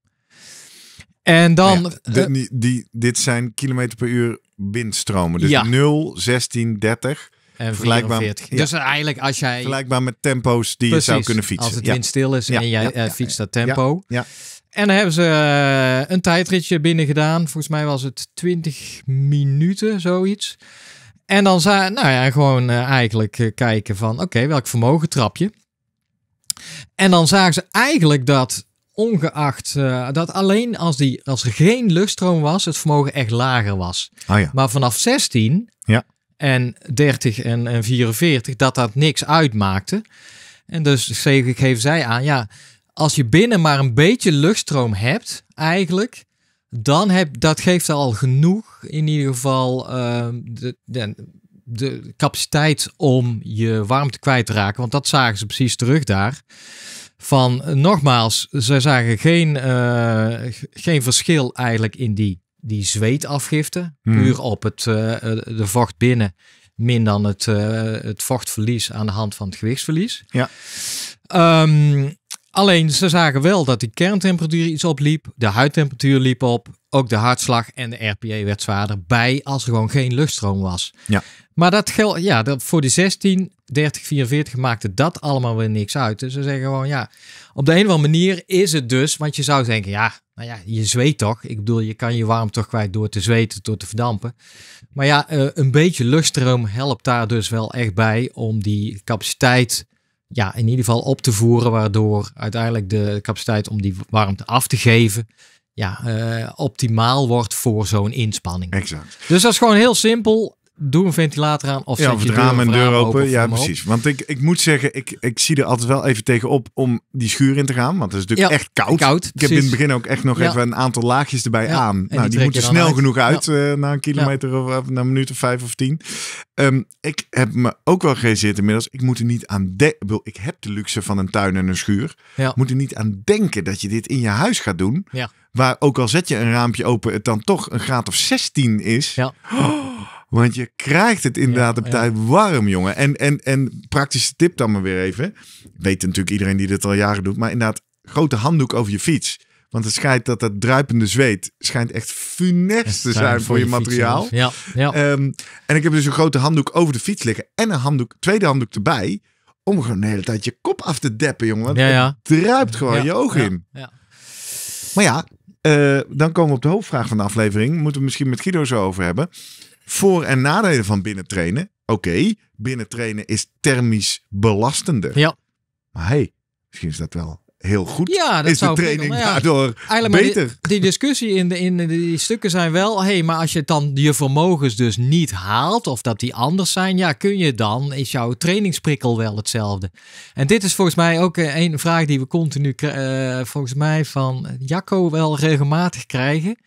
En dan. Nou die, dit zijn kilometer per uur windstromen. Dus ja. 0, 16, 30. En vergelijkbaar, Dus eigenlijk als jij... Vergelijkbaar met tempo's die je zou kunnen fietsen. Als het stil is en jij eh, fietst dat tempo. ja. En dan hebben ze eh, een tijdritje binnen gedaan. Volgens mij was het 20 minuten, zoiets. En dan zagen nou ja, gewoon eh, eigenlijk kijken van, oké, welk vermogen trap je? En dan zagen ze eigenlijk dat ongeacht eh, dat alleen als, die, als er geen luchtstroom was, het vermogen echt lager was. Ah, ja. Maar vanaf 16 ja. en 30 en, en 44, dat dat niks uitmaakte. En dus geef zij aan, ja, als je binnen maar een beetje luchtstroom hebt, eigenlijk, dan heb, dat geeft al genoeg, in ieder geval, eh, de, de, de capaciteit om je warmte kwijt te raken. Want dat zagen ze precies terug daar van eh, nogmaals, ze zagen geen, eh, geen verschil eigenlijk in die, die zweetafgifte. Hmm. Puur op het, eh, de vocht binnen, min dan het, het vochtverlies aan de hand van het gewichtsverlies. Ja. Um, Alleen ze zagen wel dat die kerntemperatuur iets opliep, de huidtemperatuur liep op, ook de hartslag en de RPA e werd zwaarder bij als er gewoon geen luchtstroom was. Ja. Maar dat geldt, ja, dat voor de 16, 30, 44 maakte dat allemaal weer niks uit. Dus ze zeggen gewoon, ja, op de een of andere manier is het dus, want je zou denken, ja, nou ja, je zweet toch? Ik bedoel, je kan je warmte toch kwijt door te zweten, door te verdampen. Maar ja, eh, een beetje luchtstroom helpt daar dus wel echt bij om die capaciteit ja, in ieder geval op te voeren, waardoor uiteindelijk de capaciteit om die warmte af te geven ja, eh, optimaal wordt voor zo'n inspanning. Exact. Dus dat is gewoon heel simpel doe een ventilator aan of ja, zet of je raam en deur, open. Ja, precies. Want ik, ik moet zeggen, ik, ik zie er altijd wel even tegenop om die schuur in te gaan. Want het is natuurlijk echt koud. ik heb in het begin ook echt nog even een aantal laagjes erbij aan. Nou, die, moeten snel genoeg uit eh, na een kilometer of, na een minuut of vijf of tien. Ehm, ik heb me ook wel gerealiseerd inmiddels. Ik moet er niet aan denken. Ik heb de luxe van een tuin en een schuur. Moet er niet aan denken dat je dit in je huis gaat doen. Waar ook al zet je een raampje open, het dan toch een graad of 16 is. Ja. Oh, want je krijgt het inderdaad een tijd warm, jongen. En, en, en praktische tip dan maar weer even. Weet natuurlijk iedereen die dit al jaren doet. Maar inderdaad, grote handdoek over je fiets. Want het schijnt dat dat druipende zweet schijnt echt funest te zijn voor je, materiaal. Ja, ja. Ehm, en ik heb dus een grote handdoek over de fiets liggen en een handdoek, tweede handdoek erbij. Om gewoon de hele tijd je kop af te deppen, jongen. ja, ja. Het druipt gewoon je ogen in. Maar ja, eh, dan komen we op de hoofdvraag van de aflevering. Moeten we misschien met Guido zo over hebben voor- en nadelen van binnentrainen. Oké, binnentrainen is thermisch belastender. Ja. Maar hey, misschien is dat wel heel goed. Ja, is de training ja, daardoor beter. Die, discussie in, de, in die stukken zijn wel, hey, maar als je dan je vermogens dus niet haalt of dat die anders zijn, ja, kun je dan, is jouw trainingsprikkel wel hetzelfde? En dit is volgens mij ook eh, een vraag die we continu, eh, volgens mij van Jacco wel regelmatig krijgen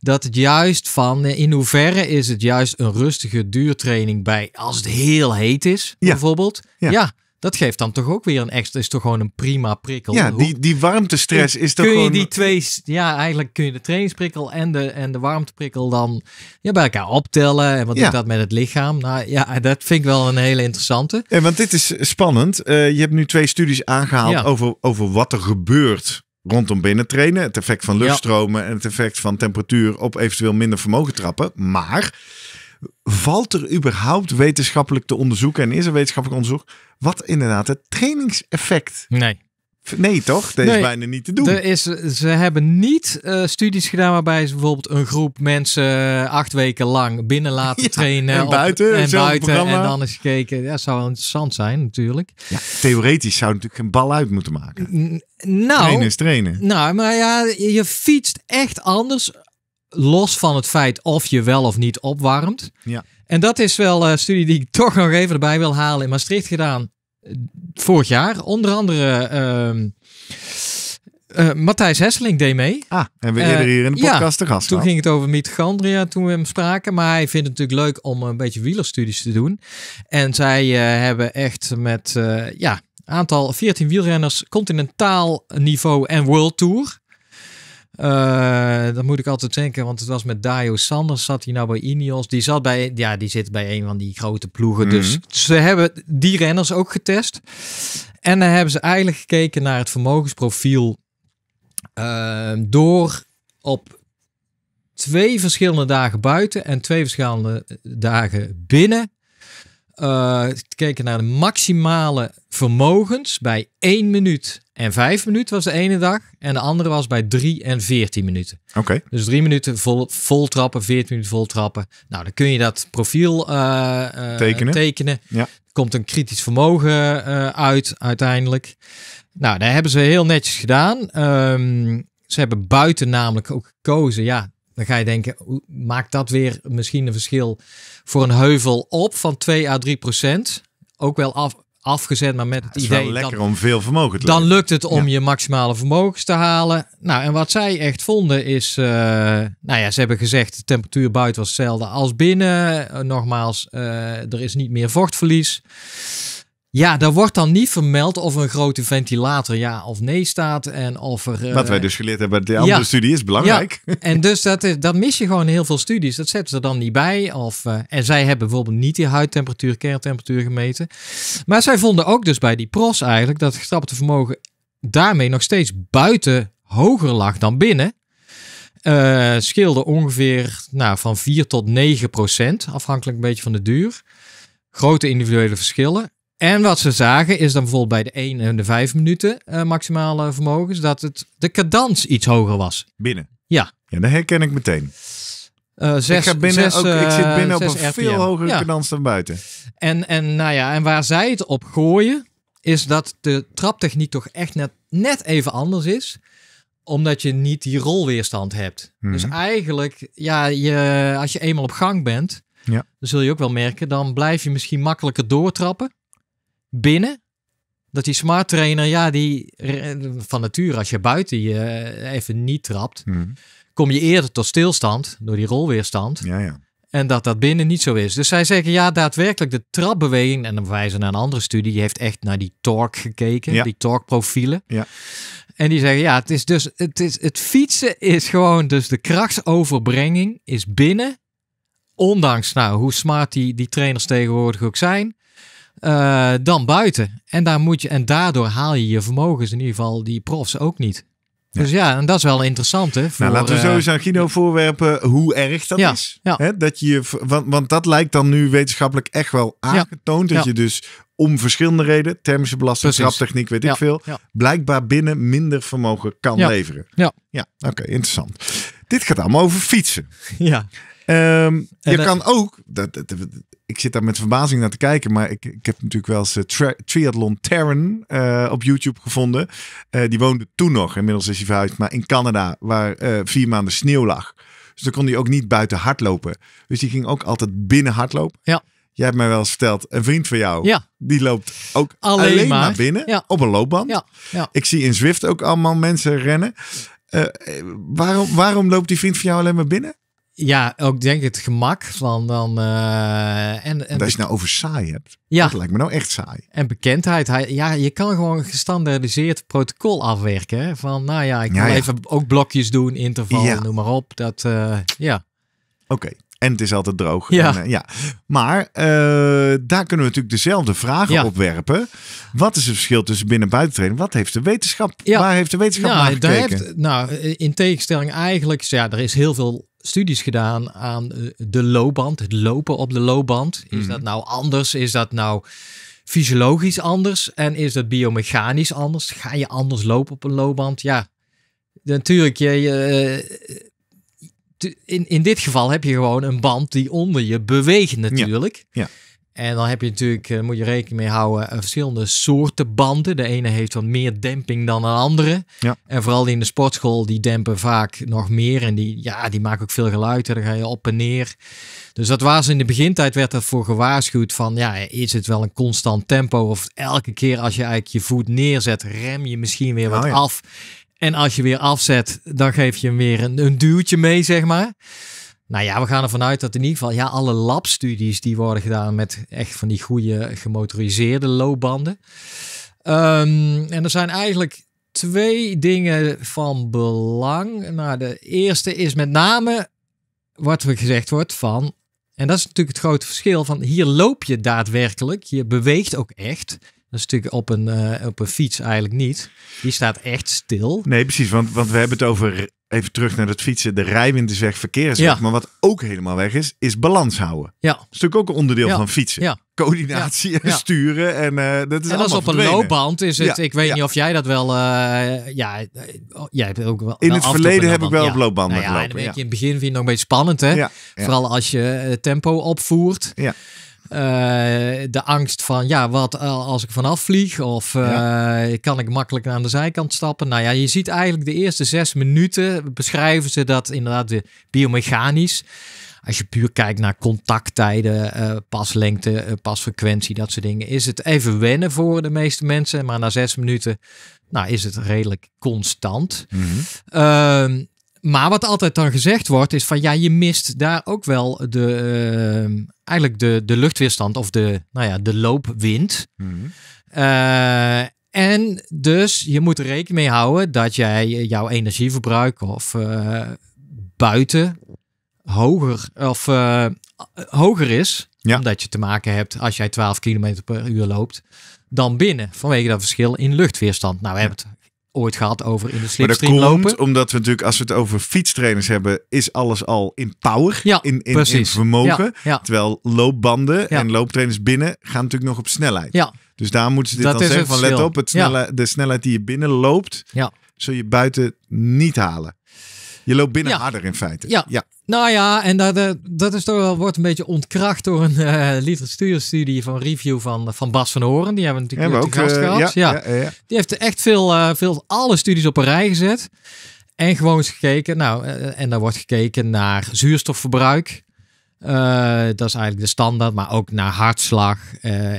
dat het juist van eh, in hoeverre is het juist een rustige duurtraining bij als het heel heet is, bijvoorbeeld. Ja. ja. dat geeft dan toch ook weer een extra, is toch gewoon een prima prikkel. Ja, die, die warmtestress is toch kun gewoon... je die twee, ja, eigenlijk kun je de trainingsprikkel en de, en de warmteprikkel dan ja, bij elkaar optellen. En wat doet dat met het lichaam? Nou ja, dat vind ik wel een hele interessante. En want dit is spannend. Eh, je hebt nu twee studies aangehaald over, over wat er gebeurt rondom binnen trainen. Het effect van luchtstromen en het effect van temperatuur op eventueel minder vermogen trappen. Maar valt er überhaupt wetenschappelijk te onderzoeken en is er wetenschappelijk onderzoek wat inderdaad het trainingseffect nee. Nee, toch? Dat is bijna niet te doen. Er is, ze hebben niet eh, studies gedaan waarbij ze bijvoorbeeld een groep mensen eh, acht weken lang binnen laten trainen. En buiten. en, buiten en dan eens gekeken. Ja, zou wel interessant zijn natuurlijk. Ja, theoretisch zou natuurlijk een bal uit moeten maken. nou, trainen is trainen. Nou, maar ja, je fietst echt anders. Los van het feit of je wel of niet opwarmt. Ja. En dat is wel een studie die ik toch nog even erbij wil halen in Maastricht gedaan vorig jaar. Onder andere... Ehm, eh, Matthijs Hesseling deed mee. Ah, en we eh, eerder hier in de podcast te gast. Toen ging het over Gandria toen we hem spraken. Maar hij vindt het natuurlijk leuk om een beetje wielerstudies te doen. En zij eh, hebben echt met ja, aantal 14 wielrenners, continentaal niveau en World Tour. Eh, dat moet ik altijd denken, want het was met Dio Sanders, zat hij nou bij Ineos. Die zat bij, ja, die zit bij een van die grote ploegen. Mhm. Dus ze hebben die renners ook getest. En dan hebben ze eigenlijk gekeken naar het vermogensprofiel eh, door op twee verschillende dagen buiten en twee verschillende dagen binnen uh, keken naar de maximale vermogens bij 1 minuut en 5 minuten was de ene dag. En de andere was bij 3 en 14 minuten. Oké. Dus 3 minuten vol, vol, trappen, 14 minuten vol trappen. Nou, dan kun je dat profiel eh, eh, tekenen. tekenen. Ja. Komt een kritisch vermogen uit uiteindelijk. Nou, daar hebben ze heel netjes gedaan. Ehm, ze hebben buiten namelijk ook gekozen. Ja, dan ga je denken, maakt dat weer misschien een verschil voor een heuvel op van 2 à 3 procent? Ook wel afgezet, maar met het, is idee. Wel lekker dan, om veel vermogen te Dan lukt het om je maximale vermogens te halen. Nou, en wat zij echt vonden is. Eh, nou ja, ze hebben gezegd: de temperatuur buiten was hetzelfde als binnen. Eh, nogmaals, eh, er is niet meer vochtverlies. Ja, daar wordt dan niet vermeld of een grote ventilator ja of nee staat. En of er, Wat wij eh, dus geleerd hebben de andere studie is belangrijk. Ja. En dus dat, is, dat mis je gewoon heel veel studies. Dat zetten ze dan niet bij. Of, eh, en zij hebben bijvoorbeeld niet die huidtemperatuur, kerntemperatuur gemeten. Maar zij vonden ook dus bij die pros eigenlijk dat het gestrapte vermogen daarmee nog steeds buiten hoger lag dan binnen. Uh, scheelde ongeveer nou, van 4 tot 9 procent, afhankelijk een beetje van de duur. Grote individuele verschillen. En wat ze zagen is dan bijvoorbeeld bij de 1 en de 5 minuten eh, maximale vermogens, dat het, de cadans iets hoger was. Binnen? Ja. Ja, dat herken ik meteen. Eh, zes, ik, ga binnen, ook, ik zit eh, binnen op een veel hogere cadans dan buiten. En, en, nou ja, en waar zij het op gooien, is dat de traptechniek toch echt net, net even anders is omdat je niet die rolweerstand hebt. Mhm. Dus eigenlijk, ja, je, als je eenmaal op gang bent, ja. dan zul je ook wel merken, dan blijf je misschien makkelijker doortrappen binnen. Dat die smart trainer, ja, die van nature, als je buiten je eh, even niet trapt, mhm. kom je eerder tot stilstand door die rolweerstand. Ja, ja. En dat dat binnen niet zo is. Dus zij zeggen, ja, daadwerkelijk de trapbeweging, en dan wijzen naar een andere studie, die heeft echt naar die torque gekeken, die torque profielen. Ja. En die zeggen, ja, het is dus, het, is, het fietsen is gewoon, dus de krachtsoverbrenging is binnen ondanks nou, hoe smart die, die trainers tegenwoordig ook zijn, eh, dan buiten. En, daar moet je, en daardoor haal je je vermogens, in ieder geval die profs, ook niet. Dus ja, en dat is wel interessant. Hè, voor, nou, laten we sowieso aan eh, Guido voorwerpen hoe erg dat is. Hè, dat je, want, want dat lijkt dan nu wetenschappelijk echt wel aangetoond. Dat je dus om verschillende redenen, thermische belasting, traptechniek, weet ik veel, blijkbaar binnen minder vermogen kan leveren. Ja, ja. oké, interessant. Dit gaat allemaal over fietsen. Ja. Ehm, je eh, kan ook, dat, ik zit daar met verbazing naar te kijken, maar ik, ik heb natuurlijk wel eens eh, Triathlon Terran eh, op YouTube gevonden. die woonde toen nog, inmiddels is hij verhuisd, maar in Canada, waar vier maanden sneeuw lag. Dus dan kon hij ook niet buiten hardlopen. Dus die ging ook altijd binnen hardlopen. Ja. Jij hebt mij wel eens verteld, een vriend van jou, die loopt ook alleen, maar. binnen op een loopband. Ja. ja. Ik zie in Zwift ook allemaal mensen rennen. waarom, waarom loopt die vriend van jou alleen maar binnen? ja, ook denk ik het gemak van dan. Uh, en, en als je nou over saai hebt. Ja. Dat lijkt me nou echt saai. En bekendheid. ja, je kan gewoon een gestandaardiseerd protocol afwerken. Van nou ja, ik wil even ook blokjes doen, interval, noem maar op. Dat, eh, ja. Oké. En het is altijd droog. Ja. En, eh, ja. Maar daar kunnen we natuurlijk dezelfde vragen op werpen. Wat is het verschil tussen binnen- en buitentraining? Wat heeft de wetenschap? Waar heeft de wetenschap nou, naar gekeken? nou, in tegenstelling eigenlijk, ja, er is heel veel studies gedaan aan eh, de loopband, het lopen op de loopband. Is mhm. dat nou anders? Is dat nou fysiologisch anders? En is dat biomechanisch anders? Ga je anders lopen op een loopband? Ja, natuurlijk. Je, eh, in, in dit geval heb je gewoon een band die onder je beweegt natuurlijk. ja. En dan heb je natuurlijk, eh, moet je rekening mee houden, eh, verschillende soorten banden. De ene heeft wat meer demping dan de andere. Ja. En vooral die in de sportschool, die dempen vaak nog meer. En die, ja, die maken ook veel geluid. Daar dan ga je op en neer. Dus dat was in de begintijd, werd dat voor gewaarschuwd van, ja, is het wel een constant tempo? Of elke keer als je eigenlijk je voet neerzet, rem je misschien weer oh, wat af. En als je weer afzet, dan geef je hem weer een, een duwtje mee, zeg maar. Nou ja, we gaan ervan uit dat in ieder geval ja, alle labstudies die worden gedaan met echt van die goede gemotoriseerde loopbanden. Ehm, en er zijn eigenlijk twee dingen van belang. Nou, de eerste is met name wat er gezegd wordt van, en dat is natuurlijk het grote verschil van hier loop je daadwerkelijk, je beweegt ook echt. Dat is natuurlijk op een, eh, op een fiets eigenlijk niet. Die staat echt stil. Nee, precies. Want, want we hebben het over, even terug naar het fietsen, de rijwind is weg, verkeer Maar wat ook helemaal weg is, is balans houden. Ja. Dat is natuurlijk ook een onderdeel van fietsen. Ja. Coördinatie en sturen. En eh, dat is en als op een loopband is het, ik weet niet of jij dat wel, eh, ja, oh, jij hebt ook wel. In het verleden heb ik wel op loopbanden nou ja, En je in het begin vind je het nog een beetje spannend, hè? Vooral als je tempo opvoert. Ja. Eh, de angst van, ja, wat eh, als ik vanaf vlieg? Of eh, kan ik makkelijk aan de zijkant stappen? Nou ja, je ziet eigenlijk de eerste zes minuten beschrijven ze dat inderdaad de biomechanisch als je puur kijkt naar contacttijden, uh, paslengte, pasfrequentie, dat soort dingen, is het even wennen voor de meeste mensen. Maar na zes minuten nou, is het redelijk constant. Mhm. Ehm, maar wat altijd dan gezegd wordt, is van ja, je mist daar ook wel de, eh, eigenlijk de, de luchtweerstand of de, nou ja, de loopwind. Mhm. Eh, en dus je moet er rekening mee houden dat jij jouw energieverbruik of eh, buiten hoger, of, hoger is. Omdat je te maken hebt als jij 12 km per uur loopt dan binnen vanwege dat verschil in luchtweerstand. Nou, we hebben het ooit gehad over in de slipstream maar dat komt lopen. Omdat we natuurlijk, als we het over fietstrainers hebben, is alles al in power, ja, in, in, vermogen. Terwijl loopbanden en looptrainers binnen gaan natuurlijk nog op snelheid. Ja. Dus daar moeten ze dit dat zeggen van let op, het snelle, de snelheid die je binnen loopt, zul je buiten niet halen. Je loopt binnen harder in feite. Ja. ja. Nou ja, en dat, eh, dat is toch wel, wordt een beetje ontkracht door een eh, literatuurstudie van review van, eh, van Bas van Horen. Die hebben we natuurlijk ook, gehad. ja, ja, Die heeft echt veel, veel alle studies op een rij gezet. En gewoon eens gekeken. Nou, en daar wordt gekeken naar zuurstofverbruik. dat is eigenlijk de standaard, maar ook naar hartslag,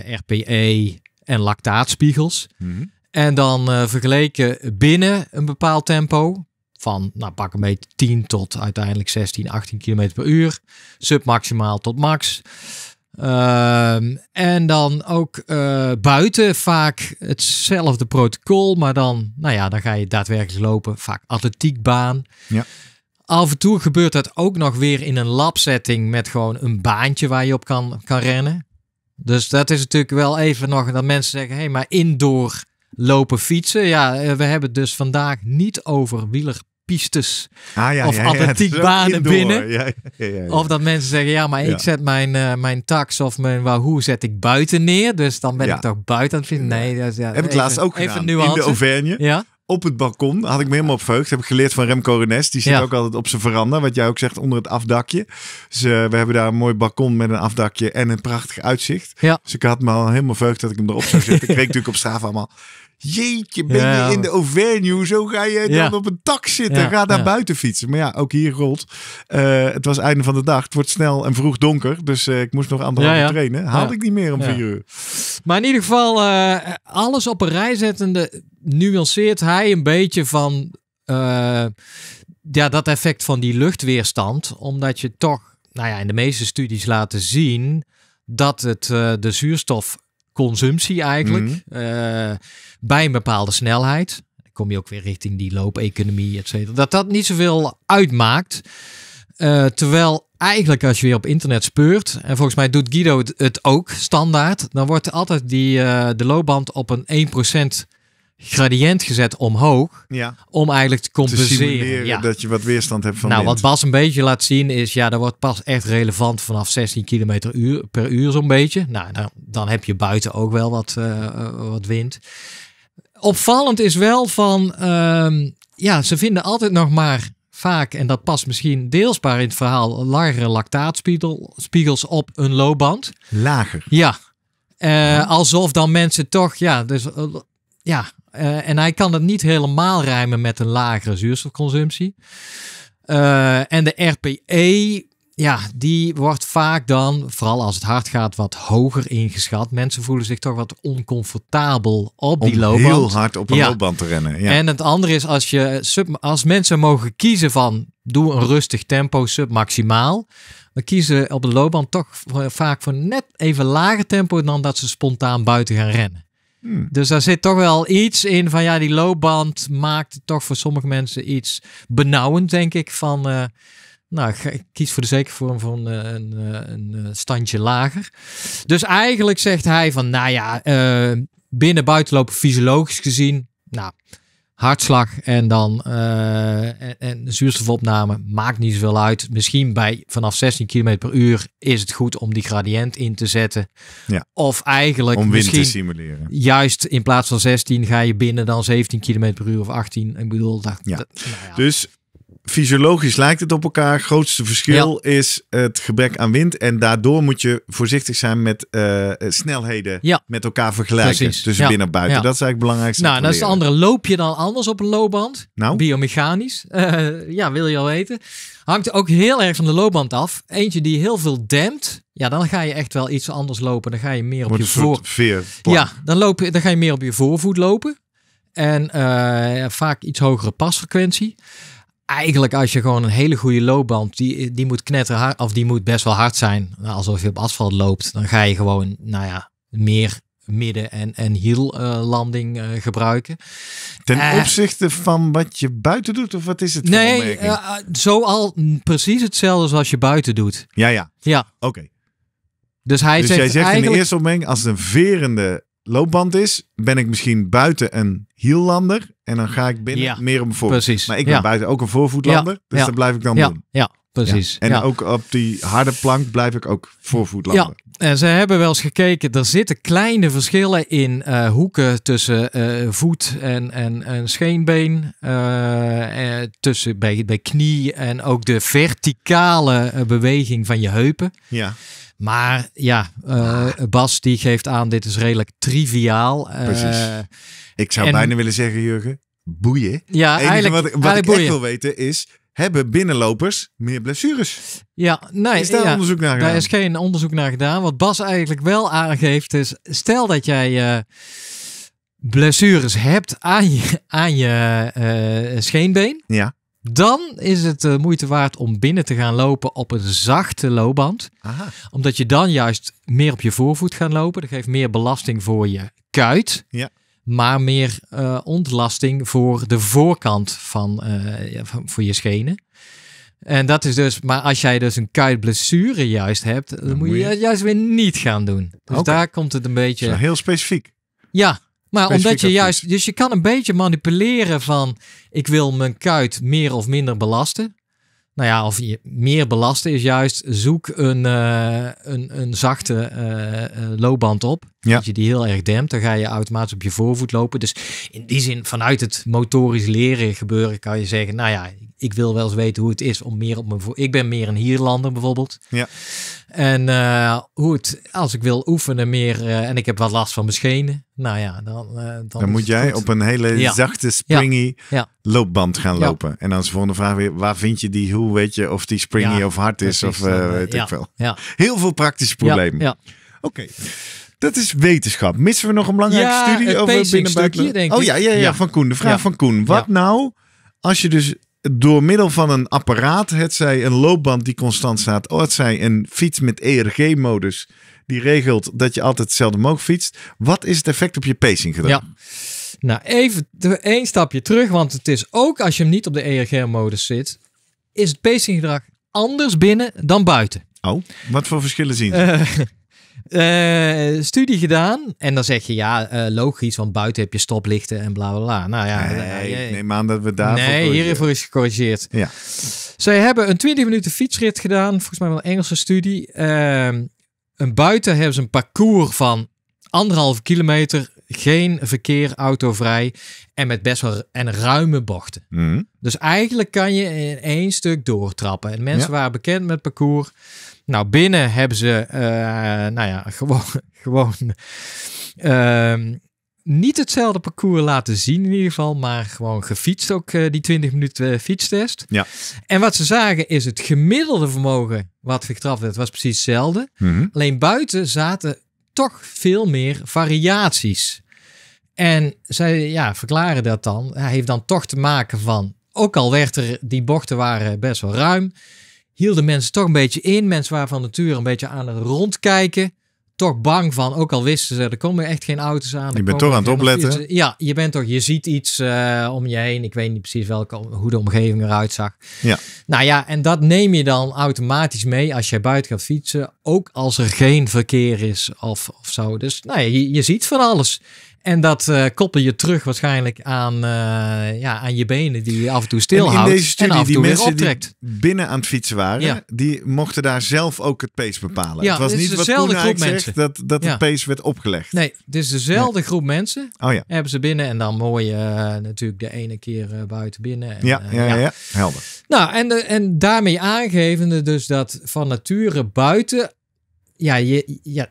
RPE en lactaatspiegels. Mhm. En dan vergeleken binnen een bepaald tempo van nou, pak een beetje 10 tot uiteindelijk 16, 18 km per uur. Submaximaal tot max. Ehm, en dan ook eh, buiten vaak hetzelfde protocol, maar dan, nou ja, dan ga je daadwerkelijk lopen. Vaak atletiekbaan. Ja. Af en toe gebeurt dat ook nog weer in een labsetting met gewoon een baantje waar je op kan, kan rennen. Dus dat is natuurlijk wel even nog dat mensen zeggen: hé, hey, maar indoor lopen fietsen. Ja, eh, we hebben het dus vandaag niet over wieler Ah, of ja, ja, atletiekbanen binnen. Of dat mensen zeggen, ja, maar ik zet mijn, eh, mijn tax of mijn wahoo zet ik buiten neer. Dus dan ben ik toch buiten aan het vinden. Nee, dat is, ja, Heb ik laatst ook gedaan. In de Auvergne. Ja op het balkon. Had ik me helemaal op Heb ik geleerd van Remco Renes. Die zit ook altijd op zijn veranda. Wat jij ook zegt, onder het afdakje. Dus we hebben daar een mooi balkon met een afdakje en een prachtig uitzicht. Ja. Dus ik had me al helemaal verheugd dat ik hem erop zou zetten. ik kreeg natuurlijk op straf allemaal Jeetje, ben je in de Auvergne? Zo ga je dan op een tak zitten? ga naar buiten fietsen. Maar ja, ook hier rolt. Uh, het was einde van de dag. Het wordt snel en vroeg donker. Dus eh, ik moest nog anderhalf uur trainen. Haalde ik niet meer om vier uur. Maar in ieder geval, eh, alles op een rij zettende, nuanceert hij een beetje van ja, dat effect van die luchtweerstand. Omdat je toch, nou ja, in de meeste studies laten zien dat het de zuurstofconsumptie eigenlijk. Mhm bij een bepaalde snelheid. Dan kom je ook weer richting die loopeconomie, et cetera. Dat dat niet zoveel uitmaakt. Eh, terwijl eigenlijk als je weer op internet speurt, en volgens mij doet Guido het ook standaard, dan wordt altijd die, eh, de loopband op een 1% gradient gezet omhoog. Ja. Om eigenlijk te compenseren. dat je wat weerstand hebt van Nou, wat Bas een beetje laat zien is, ja, dat wordt pas echt relevant vanaf 16 km uur, per uur zo'n beetje. Nou, dan, nou, dan, heb je buiten ook wel wat, eh, wat wind opvallend is wel van, ehm, ja, ze vinden altijd nog maar vaak, en dat past misschien deelsbaar in het verhaal, lagere lactaatspiegels op een loopband. Lager? Ja. Eh, alsof dan mensen toch, ja, dus, eh, ja. Eh, en hij kan het niet helemaal rijmen met een lagere zuurstofconsumptie. en de RPE ja, die wordt vaak dan, vooral als het hard gaat, wat hoger ingeschat. Mensen voelen zich toch wat oncomfortabel op die loopband. heel hard op een loopband te rennen. Ja. En het andere is, als, je als mensen mogen kiezen van doe een rustig tempo, sub maximaal. Dan kiezen op de loopband toch vaak voor net even lager tempo dan dat ze spontaan buiten gaan rennen. Hmm. Dus daar zit toch wel iets in van ja, die loopband maakt toch voor sommige mensen iets benauwend, denk ik. Van eh, nou, ik kies voor de zekere vorm van eh, een, eh, een, eh, standje lager. Dus eigenlijk zegt hij van, nou ja, uh, binnen-buitenlopen fysiologisch gezien, nou, hartslag en dan en, zuurstofopname maakt niet zoveel uit. Misschien bij vanaf 16 km per uur is het goed om die gradient in te zetten. Ja. Of eigenlijk om wind te simuleren. Juist in plaats van 16 ga je binnen dan 17 km per uur of 18. Ik bedoel, dat, ja. Nou dus fysiologisch lijkt het op elkaar. Het grootste verschil is het gebrek aan wind. En daardoor moet je voorzichtig zijn met eh, snelheden met elkaar vergelijken. Tussen binnen en buiten. Dat is eigenlijk het belangrijkste. Nou, dat is het andere. Loop je dan anders op een loopband? Nou? Biomechanisch. Eh, ja, wil je al weten. Hangt ook heel erg van de loopband af. Eentje die heel veel dempt. Ja, dan ga je echt wel iets anders lopen. Dan ga je meer op je voor... ja, dan, loop je, dan ga je meer op je voorvoet lopen. En eh, vaak iets hogere pasfrequentie eigenlijk als je gewoon een hele goede loopband, die, die moet knetteren, of die moet best wel hard zijn. Nou, alsof je op asfalt loopt, dan ga je gewoon, nou ja, meer midden- en, en eh, landing uh, gebruiken. Ten eh, opzichte van wat je buiten doet, of wat is het? Nee, zo al precies hetzelfde als je buiten doet. Ja, ja. Ja. Oké. Dus, hij dus zegt eigenlijk... in de eerste opmerking, als een verende loopband is, ben ik misschien buiten een hiellander. En dan ga ik binnen meer om voorvoet. Precies. Maar ik ben buiten ook een voorvoetlander. dus dat blijf ik dan doen. Ja, precies. En ook op die harde plank blijf ik ook voorvoetlander. En eh, ze hebben wel eens gekeken, er zitten kleine verschillen in eh, hoeken tussen eh, voet en, en, en scheenbeen, tussen bij, bij knie en ook de verticale beweging van je heupen. Ja. Maar ja, ah. Bas die geeft aan, dit is redelijk triviaal. Precies. Ik zou bijna willen zeggen, Jurgen, boeien. Ja, eigenlijk, wat, ik echt wil weten is, hebben binnenlopers meer blessures? Ja, nee, is daar onderzoek naar gedaan? Daar is geen onderzoek naar gedaan. Wat Bas eigenlijk wel aangeeft is, stel dat jij eh, blessures hebt aan je, aan je eh, scheenbeen. Ja. Dan is het eh, moeite waard om binnen te gaan lopen op een zachte loopband. Aha. Omdat je dan juist meer op je voorvoet gaat lopen. Dat geeft meer belasting voor je kuit. Ja maar meer eh, ontlasting voor de voorkant eh, van, voor je schenen. En dat is dus, maar als jij dus een kuitblessure juist hebt, dan, moet je, dat juist weer niet gaan doen. Dus daar komt het een beetje. heel specifiek. Ja, maar omdat je juist, dus je kan een beetje manipuleren van, ik wil mijn kuit meer of minder belasten nou ja, of je meer belasten is juist zoek een, eh, een, een zachte eh, eh, loopband op. Ja. Dat je die heel erg dempt, dan ga je automatisch op je voorvoet lopen. Dus in die zin, vanuit het motorisch leren gebeuren, kan je zeggen, nou ja, ik wil wel eens weten hoe het is om meer op mijn voor. Ik ben meer een Hierlander bijvoorbeeld. Ja. En uh, als ik wil oefenen meer eh, en ik heb wat last van mijn schenen, nou ja, dan. Eh, dan, moet jij op een hele zachte, springy loopband gaan lopen. En dan is de volgende vraag weer: waar vind je die? Hoe weet je of die springy of hard is? of weet ik veel. Heel veel praktische problemen. Oké. Dat is wetenschap. Missen we nog een belangrijke studie over binnen Oh ja, ja, ja, van Koen. De vraag van Koen. Wat nou als je dus door middel van een apparaat, het zij een loopband die constant staat, of oh, het zij een fiets met ERG-modus die regelt dat je altijd hetzelfde omhoog fietst. Wat is het effect op je pacing gedaan? Ja. Nou, even één stapje terug, want het is ook als je hem niet op de ERG-modus zit, is het pacinggedrag anders binnen dan buiten. Oh, wat voor verschillen zien ze? Eh, eh, studie gedaan. En dan zeg je ja, eh, logisch, want buiten heb je stoplichten en bla bla bla. Nou ja, nee, eh, neem aan dat we daar. Nee, hiervoor is gecorrigeerd. Ja. hebben een 20 minuten fietsrit gedaan, volgens mij wel een Engelse studie. Ehm, een buiten hebben ze een parcours van anderhalve kilometer, geen verkeer, autovrij en met best wel en ruime bochten. Mhm. Dus eigenlijk kan je in één stuk doortrappen. En mensen waren bekend met parcours. Nou, binnen hebben ze, eh, nou ja, gewoon, gewoon ehm, niet hetzelfde parcours laten zien in ieder geval, maar gewoon gefietst ook eh, die 20 minuten eh, fietstest. Ja. En wat ze zagen is het gemiddelde vermogen wat getrapt werd, was precies hetzelfde. Mhm. Alleen buiten zaten toch veel meer variaties. En zij ja, verklaren dat dan. Hij heeft dan toch te maken van, ook al werd er, die bochten waren best wel ruim hielden mensen toch een beetje in. Mensen waren van nature een beetje aan het rondkijken. Toch bang van, ook al wisten ze, er komen echt geen auto's aan. Je bent toch aan het opletten. ja, je bent toch, je ziet iets eh, om je heen. Ik weet niet precies welke, hoe de omgeving eruit zag. Ja. Nou ja, en dat neem je dan automatisch mee als jij buiten gaat fietsen. Ook als er geen verkeer is of, of zo. Dus nou ja, je, je ziet van alles. En dat uh, koppel je terug waarschijnlijk aan, eh, ja, aan je benen die je af en toe stilhoudt. En in deze studie, af en toe die mensen die binnen aan het fietsen waren, die mochten daar zelf ook het pace bepalen. Ja, het was niet wat groep mensen. dat, dat ja. het pace werd opgelegd. Nee, het is dezelfde groep mensen. Oh, ja. Hebben ze binnen en dan mooi eh, natuurlijk de ene keer buiten binnen. En, ja, ja, ja, helder. Nou, en, en daarmee aangevende dus dat van nature buiten ja, je, ja,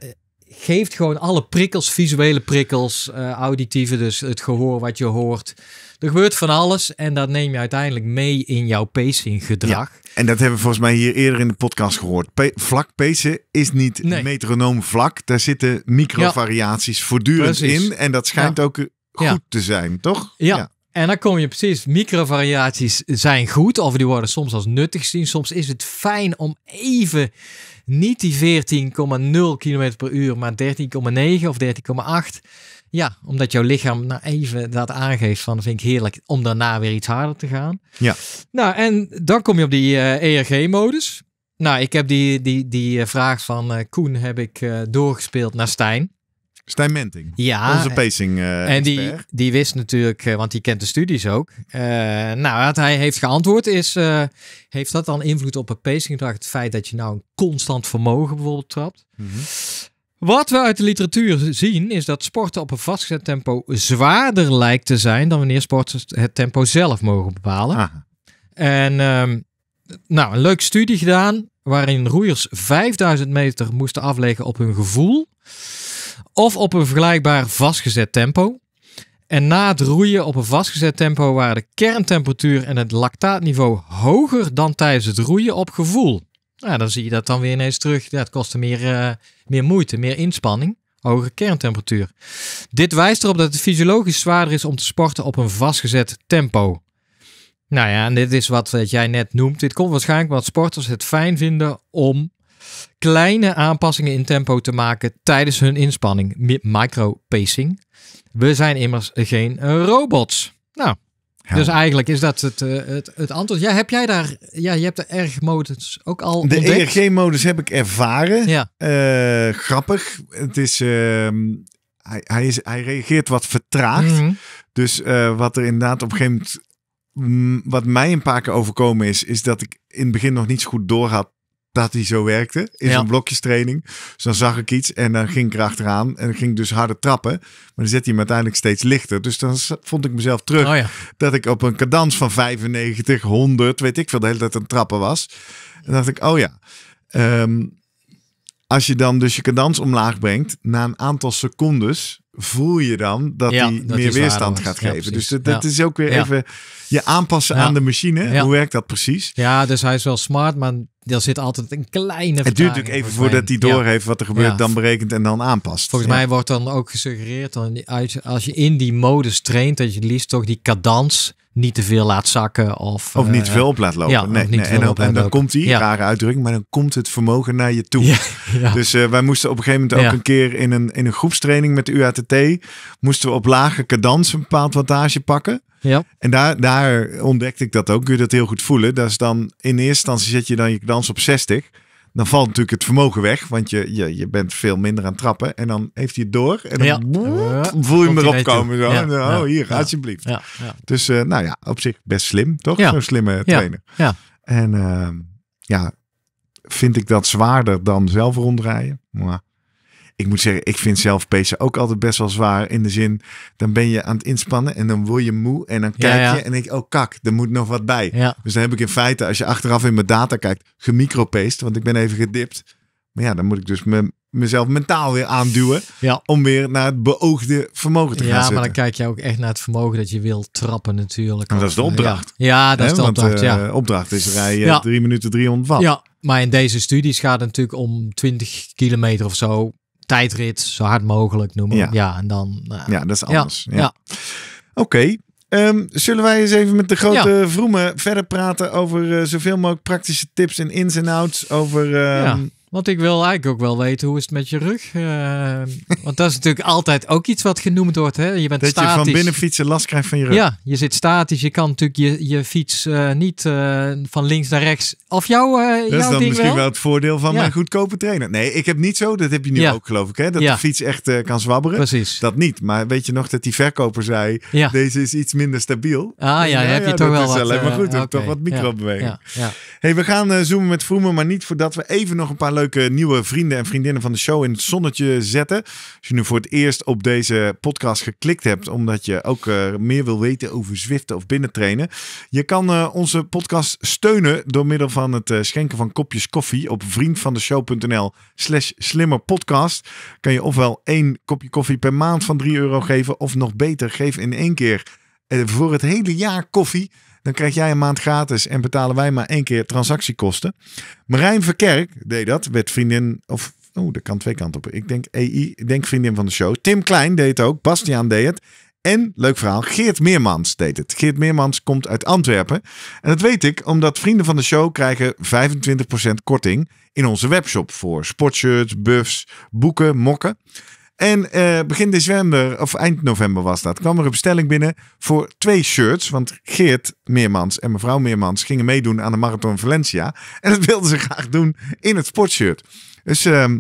geeft gewoon alle prikkels, visuele prikkels, eh, auditieve, dus het gehoor wat je hoort. Er gebeurt van alles en dat neem je uiteindelijk mee in jouw pacing-gedrag. en dat hebben we volgens mij hier eerder in de podcast gehoord. vlak pacen is niet metronoom vlak. Daar zitten microvariaties voortdurend in. En dat schijnt ook goed te zijn, toch? ja, en dan kom je precies, microvariaties zijn goed, of die worden soms als nuttig gezien. Soms is het fijn om even niet die 14,0 km per uur, maar 13,9 of 13,8. Ja, omdat jouw lichaam nou even dat aangeeft van vind ik heerlijk om daarna weer iets harder te gaan. Ja. Nou, en dan kom je op die uh, eh, ERG-modus. Nou, ik heb die, die, die eh, vraag van uh, Koen heb ik doorgespeeld naar Stijn. Stijn Menting, ja, onze pacing eh, En die, die wist natuurlijk, eh, want die kent de studies ook. Eh, nou, wat hij heeft geantwoord is, heeft dat dan invloed op het pacinggedrag? Het feit dat je nou een constant vermogen bijvoorbeeld trapt? Mhm. Wat we uit de literatuur zien is dat sporten op een vastgezet tempo zwaarder lijkt te zijn dan wanneer sporters het tempo zelf mogen bepalen. Aha. En ehm, nou, een leuke studie gedaan waarin roeiers 5000 meter moesten afleggen op hun gevoel of op een vergelijkbaar vastgezet tempo. En na het roeien op een vastgezet tempo waren de kerntemperatuur en het lactaatniveau hoger dan tijdens het roeien op gevoel. Nou, dan zie je dat dan weer ineens terug. Dat het kostte meer, eh, meer moeite, meer inspanning, hogere kerntemperatuur. Dit wijst erop dat het fysiologisch zwaarder is om te sporten op een vastgezet tempo. Nou ja, en dit is wat jij net noemt. Dit komt waarschijnlijk omdat sporters het fijn vinden om kleine aanpassingen in tempo te maken tijdens hun inspanning, micro-pacing. We zijn immers geen eh, robots. Nou, Dus eigenlijk is dat het, eh, het, het antwoord. Ja, heb jij daar, ja, je hebt de ERG-modus ook al De ERG-modus e heb ik ervaren. Ja. Eh, grappig. Het is, ehm, hij, hij, reageert wat vertraagd. Mhm. Dus wat er inderdaad op een gegeven moment, mm, wat mij een paar keer overkomen is, is dat ik in het begin nog niet zo goed door had dat hij zo werkte in ja. zo'n training, Dus dan zag ik iets en dan ging ik erachteraan. En ging dus harder trappen. Maar dan zet hij hem uiteindelijk steeds lichter. Dus dan vond ik mezelf terug oh dat ik op een cadans van 95, 100, weet ik veel, de hele tijd aan trappen was. En dacht ik, oh ja. Ehm, als je dan dus je cadans omlaag brengt, na een aantal secondes voel je dan dat hij meer weerstand gaat geven. dus dat, is ook weer even je aanpassen aan de machine. Hoe werkt dat precies? Ja, dus hij is wel smart, maar er zit altijd een kleine Het duurt natuurlijk even voordat hij doorheeft wat er gebeurt, dan berekent en dan aanpast. Volgens mij wordt dan ook gesuggereerd, dan als je in die modus traint, dat je liefst toch die cadans niet te veel laat zakken. Of, of niet eh, te veel op laat lopen. Ja, nee, nee. En, dan, en dan komt die, rare uitdrukking, maar dan komt het vermogen naar je toe. dus eh, wij moesten op een gegeven moment ook een keer in een, in een groepstraining met de UATT, moesten we op lage cadans een bepaald wattage pakken. Ja. En daar, daar ontdekte ik dat ook, kun je dat heel goed voelen. Dat is dan, in eerste instantie zet je dan je cadans op 60 dan valt natuurlijk het vermogen weg. Want je, je, je bent veel minder aan het trappen. En dan heeft hij het door. En dan voel je hem erop komen. Zo. Ja. Oh, hier, ja. alsjeblieft. Dus eh, nou ja, op zich best slim, toch? Zo'n slimme trainer. Ja. En ehm, ja, vind ik dat zwaarder dan zelf rondrijden. Maar ik moet zeggen, ik vind zelf pacen ook altijd best wel zwaar. In de zin, dan ben je aan het inspannen en dan word je moe. En dan kijk je en denk je, oh kak, er moet nog wat bij. Dus dan heb ik in feite, als je achteraf in mijn data kijkt, gemicropaced. Want ik ben even gedipt. Maar ja, dan moet ik dus mezelf mentaal weer aanduwen. Om weer naar het beoogde vermogen te gaan Ja, maar dan kijk je ook echt naar het vermogen dat je wil trappen natuurlijk. dat is de eh, opdracht. Ja, dat is de opdracht, ja. Eh, opdracht is rijden eh, drie 3 minuten 300 watt. Ja, maar in deze studies gaat het natuurlijk om 20 kilometer of zo tijdrit, zo hard mogelijk noemen. Ja, en dan. Eh, ja, dat is anders. Ja. Oké. Ehm, zullen wij eens even met de grote ja. vroemen verder praten over eh, zoveel mogelijk praktische tips en ins en outs over ehm, want ik wil eigenlijk ook wel weten hoe is het met je rug. Uh, want dat is natuurlijk altijd ook iets wat genoemd wordt. Hè? Je bent dat je van binnen fietsen last krijgt van je rug. Ja, je zit statisch. Je kan natuurlijk je, je fiets eh, niet eh, van links naar rechts. Of jouw, dat is dan misschien wel? het voordeel van mijn goedkope trainer. Nee, ik heb niet zo. Dat heb je nu ook geloof ik. Hè? Dat de fiets echt kan zwabberen. Precies. Dat niet. Maar weet je nog dat die verkoper zei. Deze is iets minder stabiel. Ah ja, heb je toch wel wat. Alleen maar goed. Toch wat microbeweging. Hey, we gaan zoomen met Vroemen. Maar niet voordat we even nog een paar nieuwe vrienden en vriendinnen van de show in het zonnetje zetten. Als je nu voor het eerst op deze podcast geklikt hebt, omdat je ook eh, meer wil weten over Zwiften of binnentrainen. Je kan uh, onze podcast steunen door middel van het eh, schenken van kopjes koffie op vriendvandeshow.nl slash slimmerpodcast. Kan je ofwel één kopje koffie per maand van 3 euro geven, of nog beter, geef in één keer voor het hele jaar koffie. Dan krijg jij een maand gratis en betalen wij maar één keer transactiekosten. Marijn Verkerk deed dat, werd vriendin of oh, dat kan twee kanten op. Ik denk EI, ik denk vriendin van de show. Tim Klein deed het ook. Bastiaan deed het. En, leuk verhaal, Geert Meermans deed het. Geert Meermans komt uit Antwerpen. En dat weet ik omdat vrienden van de show krijgen 25% korting in onze webshop voor sportshirts, buffs, boeken, mokken. En eh, begin december, of eind november was dat, kwam er een bestelling binnen voor twee shirts. Want Geert Meermans en mevrouw Meermans gingen meedoen aan de Marathon Valencia. En dat wilden ze graag doen in het sportshirt. Dus ehm,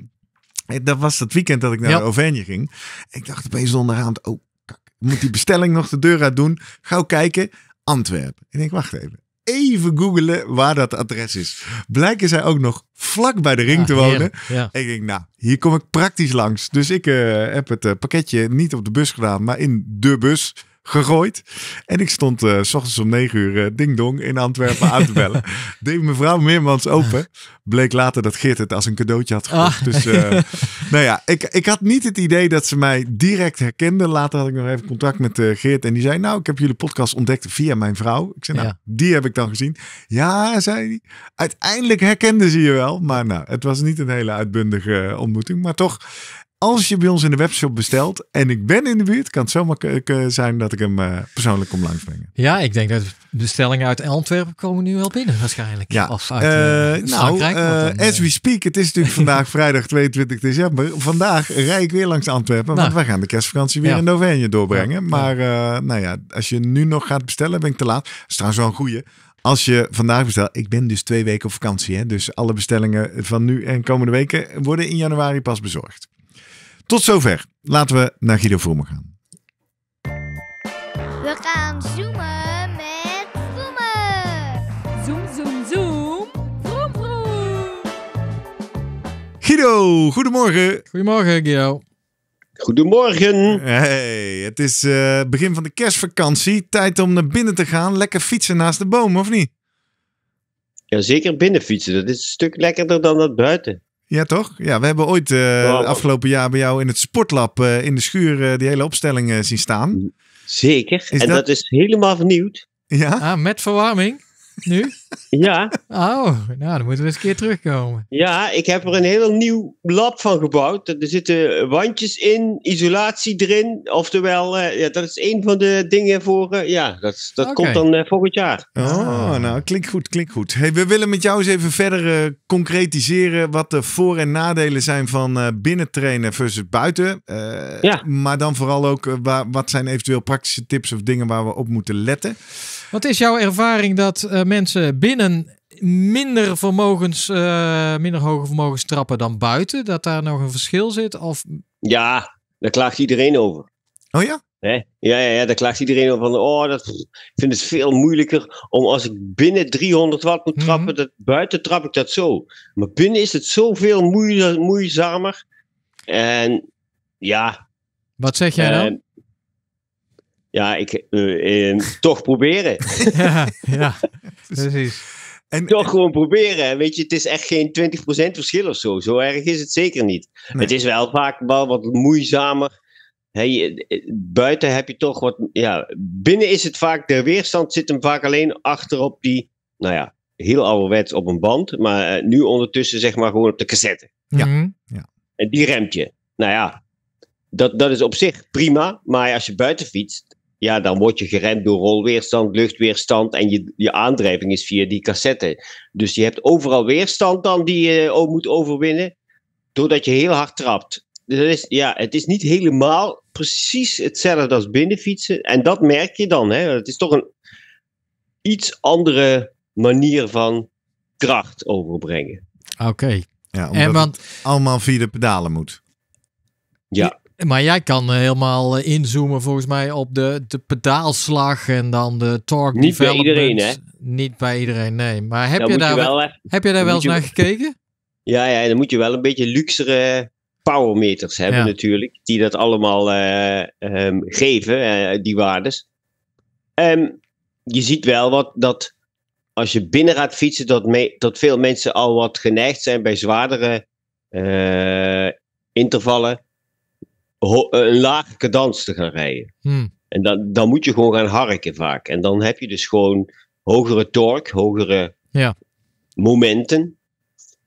eh, dat was dat weekend dat ik naar ja. Auvergne ging. Ik dacht opeens zondagavond: oh, kak, moet die bestelling nog de deur uit doen. Gauw kijken, Antwerpen. Ik denk, wacht even even googelen waar dat adres is. Blijken zij ook nog vlak bij de ring te wonen. En ik denk, nou, hier kom ik praktisch langs. Dus ik eh, heb het eh, pakketje niet op de bus gedaan, maar in de bus gegooid. En ik stond uh, s ochtends om negen uur uh, ding in Antwerpen aan te bellen. Deed mevrouw Meermans open. Bleek later dat Geert het als een cadeautje had gekocht. Ah. Dus eh, nou ja, ik, ik had niet het idee dat ze mij direct herkende. Later had ik nog even contact met Geert. En die zei, nou, ik heb jullie podcast ontdekt via mijn vrouw. Ik zei, nou, die heb ik dan gezien. Ja, zei hij. Uiteindelijk herkende ze je wel. Maar nou, het was niet een hele uitbundige ontmoeting. Maar toch, als je bij ons in de webshop bestelt en ik ben in de buurt, kan het zomaar zijn dat ik hem eh, persoonlijk kom langsbrengen. Ja, ik denk dat bestellingen uit Antwerpen komen nu wel binnen waarschijnlijk. Ja. Of uit uh, Nou, as we speak, het is natuurlijk vandaag vrijdag 22 december. Vandaag rij ik weer langs Antwerpen, nou. want wij gaan de kerstvakantie weer in Novenië doorbrengen. Maar nou ja, als je nu nog gaat bestellen, ben ik te laat. Dat is trouwens wel een goeie. Als je vandaag bestelt, ik ben dus twee weken op vakantie. Hè? Dus alle bestellingen van nu en komende weken worden in januari pas bezorgd. Tot zover. Laten we naar Guido Vroemen gaan. We gaan zoomen met Vroemen. Zoom, zoom, zoom. Vroom, vroom. Guido, goedemorgen. Goedemorgen, Guido. Goedemorgen. Hey, het is eh, begin van de kerstvakantie. Tijd om naar binnen te gaan. Lekker fietsen naast de boom, of niet? Ja, zeker binnen fietsen. Dat is een stuk lekkerder dan dat buiten. Ja, toch? Ja, we hebben ooit eh, afgelopen jaar bij jou in het sportlab eh, in de schuur eh, die hele opstelling zien staan. Zeker. en dat... dat... is helemaal vernieuwd. Ja? Ah, met verwarming? Nu? Ja. Oh, nou dan moeten we eens een keer terugkomen. Ja, ik heb er een heel nieuw lab van gebouwd. Er zitten wandjes in, isolatie erin. Oftewel, eh, ja, dat is een van de dingen voor. Eh, ja, dat, dat komt dan eh, volgend jaar. Oh, ah. nou klinkt goed, klinkt goed. Hey, we willen met jou eens even verder concretiseren wat de voor- en nadelen zijn van binnentrainen versus buiten. ja. Maar dan vooral ook wat zijn eventueel praktische tips of dingen waar we op moeten letten. Wat is jouw ervaring dat mensen binnen minder vermogens, eh, minder hoge vermogens trappen dan buiten? Dat daar nog een verschil zit? Of... Ja, daar klaagt iedereen over. Oh ja? Nee? Ja, ja, ja, daar klaagt iedereen over. Van, oh, dat, ik vind het veel moeilijker om als ik binnen 300 watt moet mhm. trappen, dat, buiten trap ik dat zo. Maar binnen is het zoveel moeizamer. En ja. Wat zeg jij eh, dan? Ja, ik, eh, eh, toch proberen. ja, precies. En, toch gewoon proberen. Weet je, het is echt geen 20% verschil of zo. Zo erg is het zeker niet. Het is wel vaak wel wat moeizamer. Hey, eh, buiten heb je toch wat. Ja, binnen is het vaak. De weerstand zit hem vaak alleen achter op die. Nou ja, heel ouderwets op een band. Maar nu ondertussen zeg maar gewoon op de cassette. Ja. Mhm. ja. En die remt je. Nou ja, dat, dat is op zich prima. Maar als je buiten fietst ja, dan word je geremd door rolweerstand, luchtweerstand en je, je aandrijving is via die cassette. Dus je hebt overal weerstand dan die je eh, moet overwinnen, doordat je heel hard trapt. Dus dat is, ja, het is niet helemaal precies hetzelfde als binnenfietsen. En dat merk je dan. Hè? Het is toch een iets andere manier van kracht overbrengen. Oké. Ja, en want... allemaal via de pedalen moet. Ja. Maar jij kan eh, helemaal eh, inzoomen volgens mij op de, de pedaalslag en dan de torque Niet bij iedereen, hè? Niet bij iedereen, nee. Maar heb, je daar, wel, heb je daar wel eens naar gekeken? Ja, ja, dan moet je wel een beetje luxere powermeters hebben natuurlijk. Die dat allemaal eh, ehm, geven, die waardes. Um, je ziet wel wat, dat als je binnen gaat fietsen, dat, veel mensen al wat geneigd zijn bij zwaardere intervallen een eh, lage cadans te gaan rijden. Hmm. En dan, dan moet je gewoon gaan harken vaak. En dan heb je dus gewoon hogere torque, hogere ja. momenten.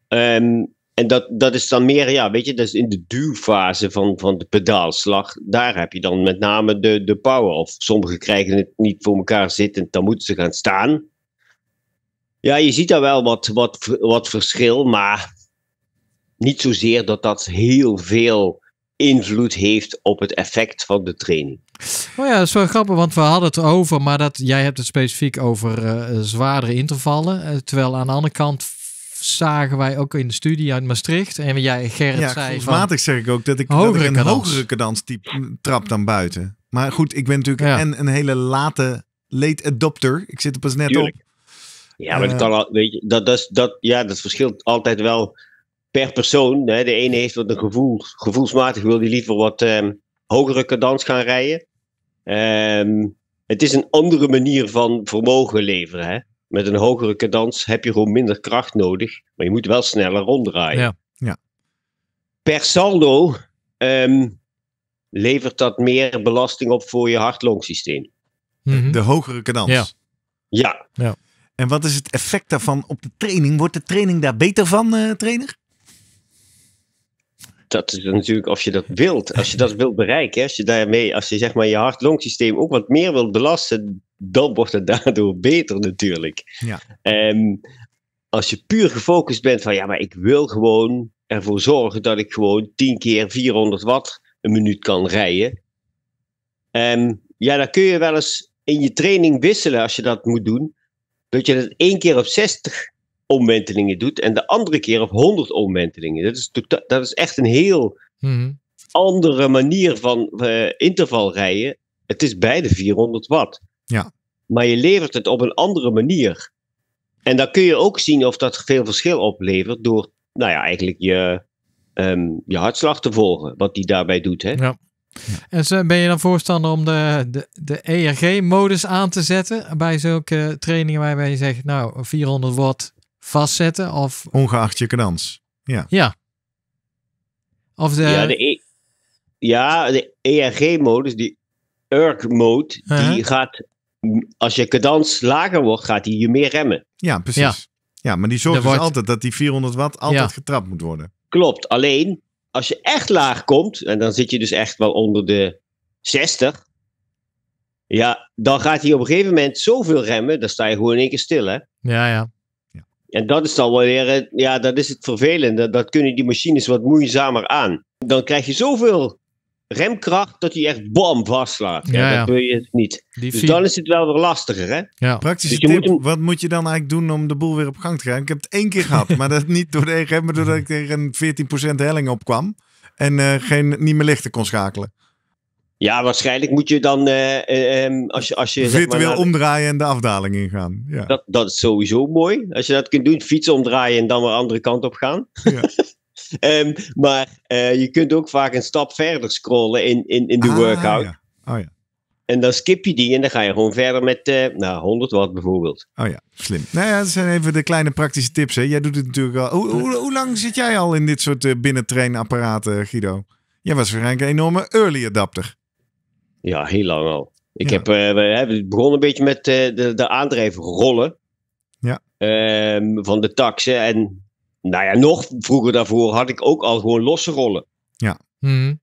Ehm, en dat, dat is dan meer, ja, weet je, dat is in de duwfase van, van de pedaalslag. Daar heb je dan met name de, de power. Of sommigen krijgen het niet voor elkaar zitten dan moeten ze gaan staan. Ja, je ziet daar wel wat, wat, wat verschil, maar niet zozeer dat dat heel veel invloed heeft op het effect van de training. Oh ja, dat is wel grappig, want we hadden het over, maar dat, jij hebt het specifiek over eh, zwaardere intervallen. Eh, terwijl aan de andere kant zagen wij ook in de studie uit Maastricht. En jij, Gerrit, ja, zei... Van, zeg ik ook dat ik, dat een hogere type mm, trap dan buiten. Maar goed, ik ben natuurlijk en een hele late late adopter. Ik zit er pas net op. Ja, maar dat eh, dat, dat, ja, dat verschilt altijd wel per persoon. Hè, de ene heeft wat een gevoel. Gevoelsmatig wil die liever wat ehm, hogere cadans gaan rijden. Ehm, het is een andere manier van vermogen leveren. Hè? Met een hogere cadans heb je gewoon minder kracht nodig. Maar je moet wel sneller ronddraaien. Ja, ja. Per saldo ehm, levert dat meer belasting op voor je hart-longsysteem. Mhm. De hogere cadans. Ja. ja. En wat is het effect daarvan op de training? Wordt de training daar beter van, uh, trainer? dat is natuurlijk of je dat wilt. Als je dat wilt bereiken, als je daarmee, als je zeg maar je hart-longsysteem ook wat meer wilt belasten, dan wordt het daardoor beter natuurlijk. Ja. Ehm, als je puur gefocust bent van ja, maar ik wil gewoon ervoor zorgen dat ik gewoon 10 keer 400 watt een minuut kan rijden. Ehm, ja, dan kun je wel eens in je training wisselen als je dat moet doen. Dat je het één keer op 60 omwentelingen doet en de andere keer op 100 omwentelingen. Dat is, tota-, dat is echt een heel mhm. andere manier van uh, eh, intervalrijden. Het is beide 400 watt. Ja. Maar je levert het op een andere manier. En dan kun je ook zien of dat veel verschil oplevert door, nou ja, eigenlijk je, ehm, je hartslag te volgen, wat die daarbij doet. Hè? Ja. En ben je dan voorstander om de, de, de ERG-modus aan te zetten bij zulke trainingen waarbij je zegt, nou, 400 watt vastzetten. Of... Ongeacht je cadans, Ja. ja. Of de... Ja, de, e- ja, de ERG-modus, die ERG-mode, die uh-huh. gaat, als je cadans lager wordt, gaat hij je meer remmen. Ja, precies. Ja, maar die zorgt voor dus altijd dat die 400 watt altijd getrapt moet worden. Klopt, alleen als je echt laag komt, en dan zit je dus echt wel onder de 60, ja, dan gaat hij op een gegeven moment zoveel remmen, dan sta je gewoon in één keer stil, hè? Ja, ja. En dat is dan wel weer, eh, ja, dat is het vervelende. Dat kunnen die machines wat moeizamer aan. Dan krijg je zoveel remkracht dat hij echt bam vastlaat. Dat wil je niet. dus dan is het wel weer lastiger. Hè? Ja. Praktische dus tip, moet wat moet je dan eigenlijk doen om de boel weer op gang te krijgen? Ik heb het één keer gehad, maar dat niet door de EGM, maar doordat ik tegen een 14% helling opkwam. En eh, geen, niet meer lichten kon schakelen. Ja, waarschijnlijk moet je dan, eh, eh, ehm, als je... Als je Virtueel zeg maar, omdraaien en de afdaling ingaan. Ja. Dat, dat is sowieso mooi. Als je dat kunt doen, fietsen omdraaien en dan weer andere kant op gaan. Ja. Ehm, maar eh, je kunt ook vaak een stap verder scrollen in, in, in de ah, workout. Ja. Oh, ja. En dan skip je die en dan ga je gewoon verder met nou, 100 watt bijvoorbeeld. Oh ja, slim. Nou ja, dat zijn even de kleine praktische tips. Hè. Jij doet het natuurlijk al. Hoe, hoe, lang zit jij al in dit soort binnentrainapparaten, Guido? Jij was waarschijnlijk een enorme early adapter. Ja, heel lang al. Ik heb, uh, we begonnen een beetje met uh, de, de aandrijfrollen ja. Ehm, van de taxen. En nou ja, nog vroeger daarvoor had ik ook al gewoon losse rollen. Ja. Mhm.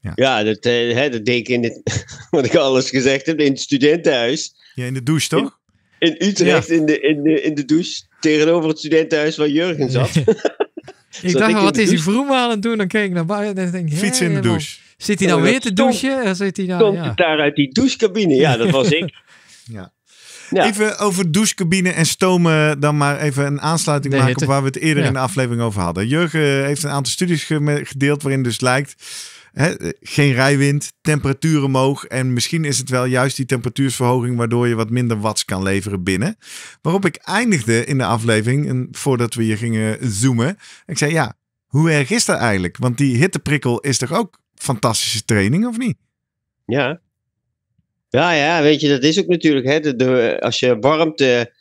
Ja, ja dat, eh, hè, dat deed ik in het, wat ik al eens gezegd heb, in het studentenhuis. Ja, in de douche toch? In, Utrecht, in, de, in, de, in de douche, tegenover het studentenhuis waar Jurgen zat. ik dacht, ik wat is die vroem aan het doen? Dan keek ik naar buiten en denk Fiets in de douche. Zit hij dan nou eh, weer te douchen? Eh, zit hij komt nou- het daar uit die douchecabine? Ja, dat was ik. ja. Even over douchecabine en stomen dan maar even een aansluiting maken op waar we het eerder in de aflevering over hadden. Jurgen eh, heeft een aantal studies gedeeld waarin dus lijkt hè, geen rijwind, temperaturen hoog en misschien is het wel juist die temperatuursverhoging waardoor je wat minder watts kan leveren binnen. Waarop ik eindigde in de aflevering en voordat we hier gingen zoomen. Ik zei ja, hoe erg is dat eigenlijk? Want die hitteprikkel is toch ook fantastische training, of niet? Ja. Ja, ja, weet je, dat is ook natuurlijk. Hè, de, als je warmte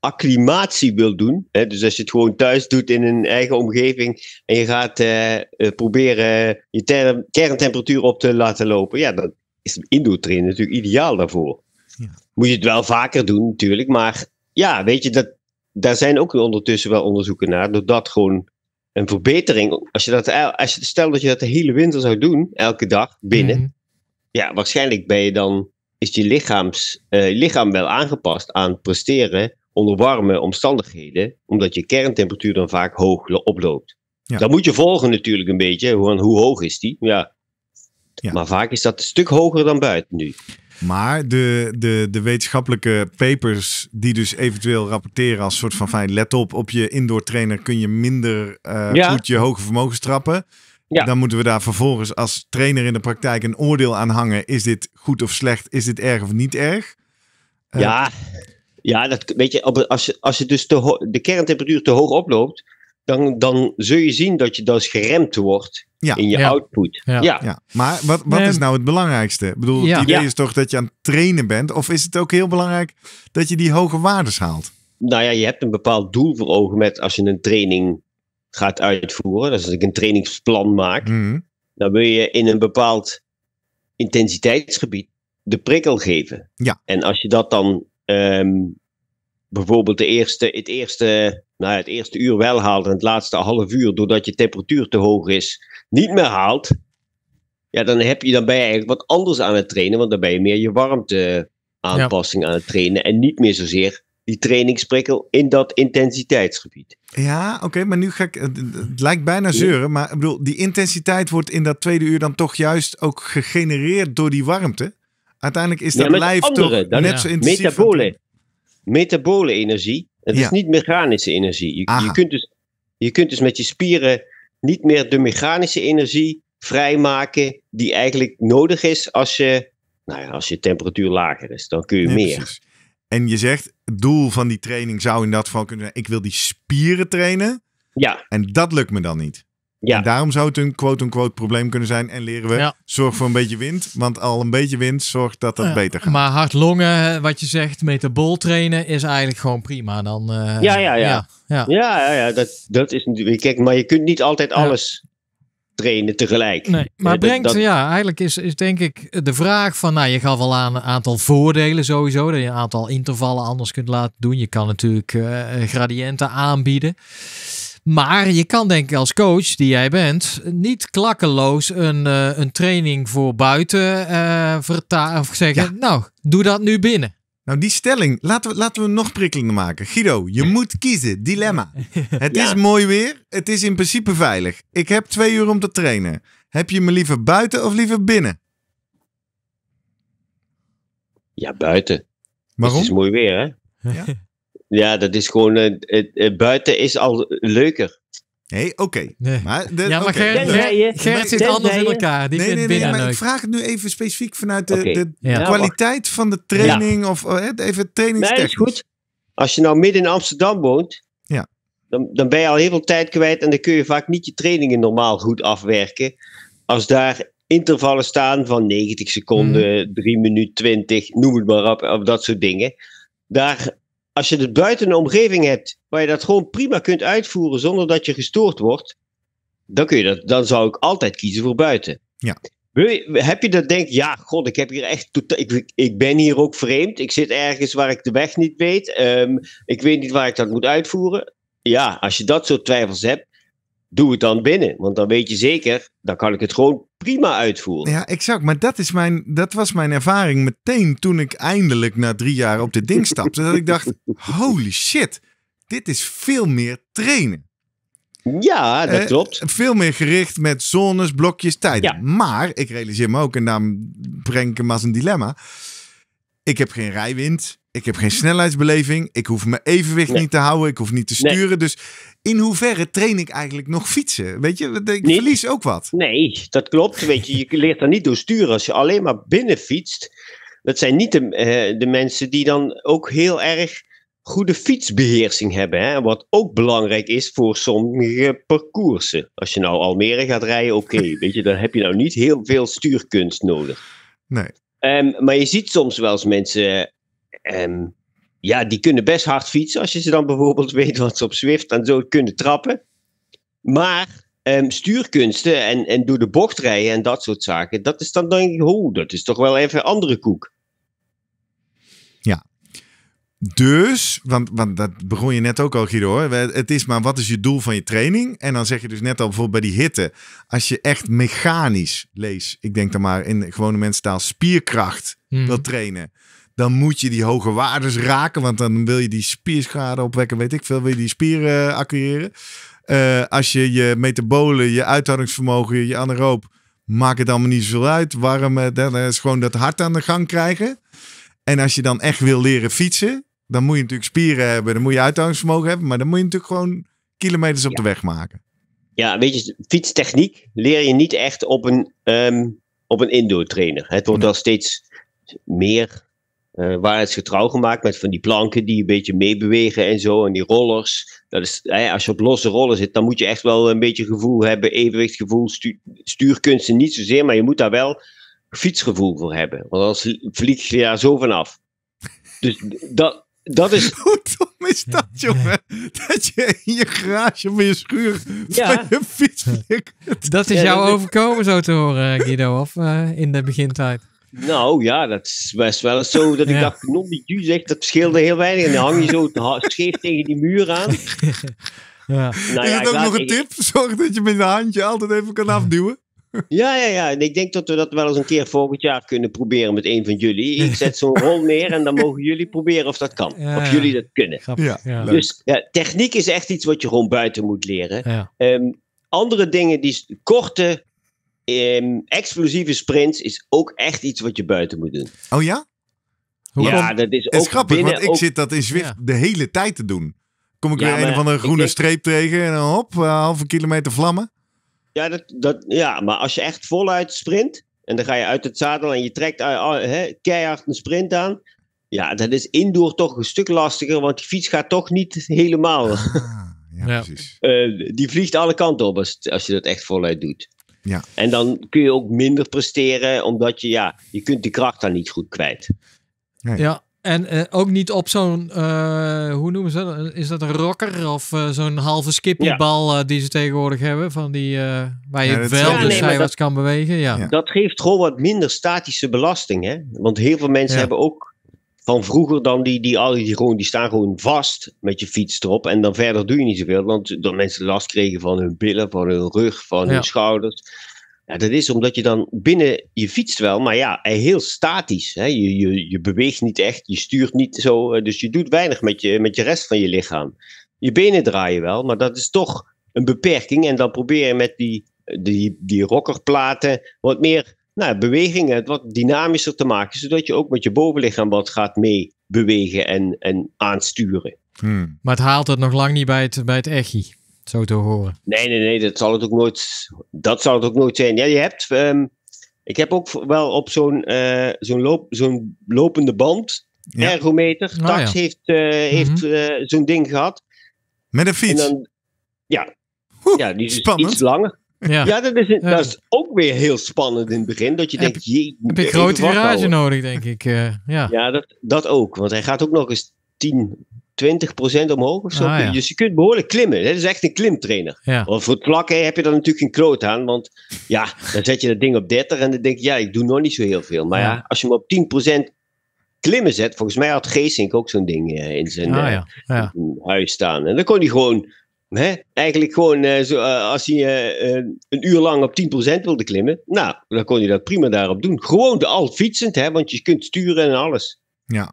acclimatie wil doen. Hè, dus als je het gewoon thuis doet in een eigen omgeving. En je gaat eh, eh, proberen je kerntemperatuur op te laten lopen. Ja, dan is een indoor trainen natuurlijk ideaal daarvoor. Ja. Moet je het wel vaker doen natuurlijk. Maar ja, weet je, dat, daar zijn ook ondertussen wel onderzoeken naar. Door dat gewoon een verbetering. Als je dat, als je, stel dat je dat de hele winter zou doen, elke dag binnen. Mhm. Ja, waarschijnlijk ben je dan, is je lichaams, eh, lichaam wel aangepast aan presteren onder warme omstandigheden, omdat je kerntemperatuur dan vaak hoog oploopt. Ja. Dat moet je volgen natuurlijk een beetje, hoe, hoe hoog is die? Ja. ja. Maar vaak is dat een stuk hoger dan buiten nu. Maar de, de, de wetenschappelijke papers die dus eventueel rapporteren als soort van fijn, let op, op je indoor trainer kun je minder eh, goed je hoge vermogens trappen. Ja. Dan moeten we daar vervolgens als trainer in de praktijk een oordeel aan hangen. Is dit goed of slecht? Is dit erg of niet erg? Eh, ja, ja dat, weet je, als, als je dus de, de kerntemperatuur te hoog oploopt, dan, dan zul je zien dat je dus geremd wordt in je output. Ja. ja. Maar wat, wat is nou het belangrijkste? Ik bedoel, het idee is toch dat je aan het trainen bent? Of is het ook heel belangrijk dat je die hoge waardes haalt? Nou ja, je hebt een bepaald doel voor ogen met als je een training gaat uitvoeren. Dus als ik een trainingsplan maak, mhm. dan wil je in een bepaald intensiteitsgebied de prikkel geven. Ja. En als je dat dan ehm, bijvoorbeeld de eerste, het, eerste, nou, het eerste uur wel haalt en het laatste half uur, doordat je temperatuur te hoog is, niet meer haalt, ja, dan, heb je, dan ben je eigenlijk wat anders aan het trainen, want dan ben je meer je warmte aanpassing aan het trainen en niet meer zozeer die trainingsprikkel in dat intensiteitsgebied. Ja, oké, maar nu ga ik. Het, lijkt bijna zeuren, maar ik bedoel, die intensiteit wordt in dat tweede uur dan toch juist ook gegenereerd door die warmte. Uiteindelijk is dat ja, lijf toch net zo intensief metabole energie. Het is niet mechanische energie. Je, je, kunt dus, je kunt dus met je spieren niet meer de mechanische energie vrijmaken die eigenlijk nodig is als je, nou ja, als je temperatuur lager is. Dan kun je meer. En je zegt, het doel van die training zou in dat geval kunnen zijn, ik wil die spieren trainen. Ja. En dat lukt me dan niet. Ja. En daarom zou het een quote-unquote probleem kunnen zijn. En leren we, zorg voor een beetje wind. Want al een beetje wind zorgt dat dat beter gaat. Maar hard-longen, wat je zegt, metabol trainen is eigenlijk gewoon prima. Dan, eh, ja, ja, ja. Ja, ja. ja, dat, dat is natuurlijk... Kijk, maar je kunt niet altijd alles trainen tegelijk. Nee, eh, maar brengt, ja, eigenlijk is, is denk ik de vraag van, nou, je gaf al aan een aantal voordelen sowieso, dat je een aantal intervallen anders kunt laten doen. Je kan natuurlijk uh, gradiënten aanbieden. Maar je kan denk ik als coach die jij bent, niet klakkeloos een, eh, een training voor buiten uh, eh, vertalen of zeggen, nou, doe dat nu binnen. Nou, die stelling, laten we, laten we nog prikkelender maken. Guido, je moet kiezen. Dilemma. Het is mooi weer. Het is in principe veilig. Ik heb twee uur om te trainen. Heb je me liever buiten of liever binnen? Ja, buiten. Waarom? het is mooi weer, hè? Ja. Ja, dat is gewoon. Eh, het, het buiten is al leuker. Nee, oké. Maar ja, maar okay. Gert, Gert, zit anders in elkaar. nee, nee, nee, maar ik vraag het nu even specifiek vanuit de, de nou, kwaliteit van de training. Ja. Of eh, even trainingstechnisch. Nee, is goed. Als je nou midden in Amsterdam woont, ja. dan, dan ben je al heel veel tijd kwijt. En dan kun je vaak niet je trainingen normaal goed afwerken. Als daar intervallen staan van 90 seconden, 3 minuten 20, noem het maar op, of dat soort dingen. Daar als je het dus buiten een omgeving hebt waar je dat gewoon prima kunt uitvoeren zonder dat je gestoord wordt, dan, kun je dat, dan zou ik altijd kiezen voor buiten. Ja. Heb je dat denk, ja, god, ik heb hier echt ik, ik ben hier ook vreemd. Ik zit ergens waar ik de weg niet weet. Ehm, ik weet niet waar ik dat moet uitvoeren. Ja, als je dat soort twijfels hebt, doe het dan binnen. Want dan weet je zeker, dan kan ik het gewoon prima uitvoeren. Ja, exact. Maar dat, is mijn, dat was mijn ervaring meteen toen ik eindelijk na drie jaar op dit ding stapte. dat ik dacht, holy shit, dit is veel meer trainen. Ja, dat eh, klopt. Veel meer gericht met zones, blokjes, tijden. Maar, ik realiseer me ook, en daarom breng ik hem als een dilemma. Ik heb geen rijwind. Ik heb geen snelheidsbeleving. Ik hoef mijn evenwicht niet te houden. Ik hoef niet te sturen. Dus in hoeverre train ik eigenlijk nog fietsen? Weet je, ik verlies ook wat. Nee, dat klopt. Weet je, je leert er niet door sturen. Als je alleen maar binnen fietst, dat zijn niet de, eh, de mensen die dan ook heel erg goede fietsbeheersing hebben. Hè? Wat ook belangrijk is voor sommige parcoursen. Als je nou Almere gaat rijden, oké. weet je, dan heb je nou niet heel veel stuurkunst nodig. Nee. Ehm, maar je ziet soms wel eens mensen en ehm, ja, die kunnen best hard fietsen als je ze dan bijvoorbeeld weet wat ze op Zwift dan zo kunnen trappen. Maar ehm, stuurkunsten en, en door de bocht rijden en dat soort zaken, dat is dan denk ik, oh, dat is toch wel even andere koek. Ja. Dus, want, want dat begon je net ook al, Guido. Hoor. Het is maar wat is je doel van je training? En dan zeg je dus net al bijvoorbeeld bij die hitte. Als je echt mechanisch lees, ik denk dan maar in gewone mensentaal, spierkracht mm. wil trainen dan moet je die hoge waardes raken. Want dan wil je die spierschade opwekken, weet ik veel. Wil je die spieren eh, acquireren. Eh, als je je metabolen, je uithoudingsvermogen, je anaeroop... maakt het allemaal niet zoveel uit. Waarom? Uh, eh, dat is gewoon dat hart aan de gang krijgen. En als je dan echt wil leren fietsen... dan moet je natuurlijk spieren hebben. Dan moet je uithoudingsvermogen hebben. Maar dan moet je natuurlijk gewoon kilometers op de weg maken. Ja, weet je, fietstechniek leer je niet echt op een, ehm, op een indoor trainer. Het wordt wel steeds meer uh, eh, getrouw gemaakt met van die planken die een beetje meebewegen en zo. En die rollers. Dat is, als je op losse rollen zit, dan moet je echt wel een beetje gevoel hebben, evenwichtgevoel, stuurkunsten niet zozeer, maar je moet daar wel fietsgevoel voor hebben. Want anders vlieg je daar zo vanaf. Dus dat, dat is. Hoe dom is dat, jongen? Dat je in je garage of in je schuur van je fiets Dat is jou overkomen, zo te horen, Guido, of eh, in de begintijd? Nou ja, dat is best wel zo dat ik dacht, non die zegt, dat scheelde heel weinig. En dan hang je zo scheef tegen die muur aan. Ja. Nou, is ja, ook nog een tip? Zorg dat je met een handje altijd even kan afduwen. Ja, ja, ja. En ik denk dat we dat wel eens een keer volgend jaar kunnen proberen met een van jullie. Ik zet zo'n rol neer en dan mogen jullie proberen of dat kan. of jullie dat kunnen. Ja, dus ja, techniek is echt iets wat je gewoon buiten moet leren. Ehm, andere dingen, die korte um, ehm, explosieve sprints is ook echt iets wat je buiten moet doen. Oh ja? Hoe ja, dat is ook. Het is grappig, want ik zit dat in Zwift de hele tijd te doen. Kom ik weer een van de groene streep tegen en dan hop, eh, halve kilometer vlammen. Ja, dat, dat, ja, maar als je echt voluit sprint en dan ga je uit het zadel en je trekt eh, keihard een sprint aan. Ja, dat is indoor toch een stuk lastiger, want die fiets gaat toch niet helemaal. Ah, ja, precies. Eh, die vliegt alle kanten op als, als je dat echt voluit doet. Ja. En dan kun je ook minder presteren, omdat je, ja, je kunt die kracht dan niet goed kwijt. Nee. Ja, en eh, ook niet op zo'n, eh, hoe noemen ze dat? Is dat een rocker of eh, zo'n halve skippiebal die ze tegenwoordig hebben? Van die, waar je wel dus kan bewegen. Ja. Dat geeft gewoon wat minder statische belasting. Hè? Want heel veel mensen hebben ook van vroeger dan, die, die, die, gewoon, die staan gewoon vast met je fiets erop. En dan verder doe je niet zoveel. Want dan mensen last kregen van hun billen, van hun rug, van hun schouders. Ja, dat is omdat je dan binnen je fietst wel, maar ja, heel statisch. Hè? Je, je, je beweegt niet echt, je stuurt niet zo. Eh, dus je doet weinig met je, met je rest van je lichaam. Je benen draaien wel, maar dat is toch een beperking. En dan probeer je met die, die, die rockerplaten wat meer nou, bewegingen wat dynamischer te maken, zodat je ook met je bovenlichaam wat gaat mee bewegen en, en aansturen. Hmm. Maar het haalt het nog lang niet bij het, bij het echi, zo te horen. Nee, nee, nee, dat zal het ook nooit, dat zal het ook nooit zijn. Ja, je hebt, ehm, ik heb ook wel op zo'n eh, zo'n loop, zo'n lopende band, ergometer, nou, ah, Tax heeft, eh, mhm. heeft eh, zo'n ding gehad. Met een fiets? ja. ja, die is iets langer. Ja, dat, is, dat is ook weer heel spannend in het begin. Dat je denkt, je, heb je een grote garage nodig, denk ik. Eh, ja, ja dat, dat ook. Want hij gaat ook nog eens 10, 20% omhoog ah, Dus je kunt behoorlijk klimmen. Dat is echt een klimtrainer. Ja. voor het plakken heb je dan natuurlijk geen kloot aan. Want ja, dan zet je dat ding op 30 en dan denk je, ja, ik doe nog niet zo heel veel. Maar ja, als je hem op 10% klimmen zet, volgens mij had Geesink ook zo'n ding eh, ah, eh, in zijn huis staan. En dan kon hij gewoon Eigenlijk gewoon, eh, zo, eh, als hij eh, een uur lang op 10% wilde klimmen, nou, dan kon je dat prima daarop doen. Gewoon de al fietsend, hè, want je kunt sturen en alles. Ja.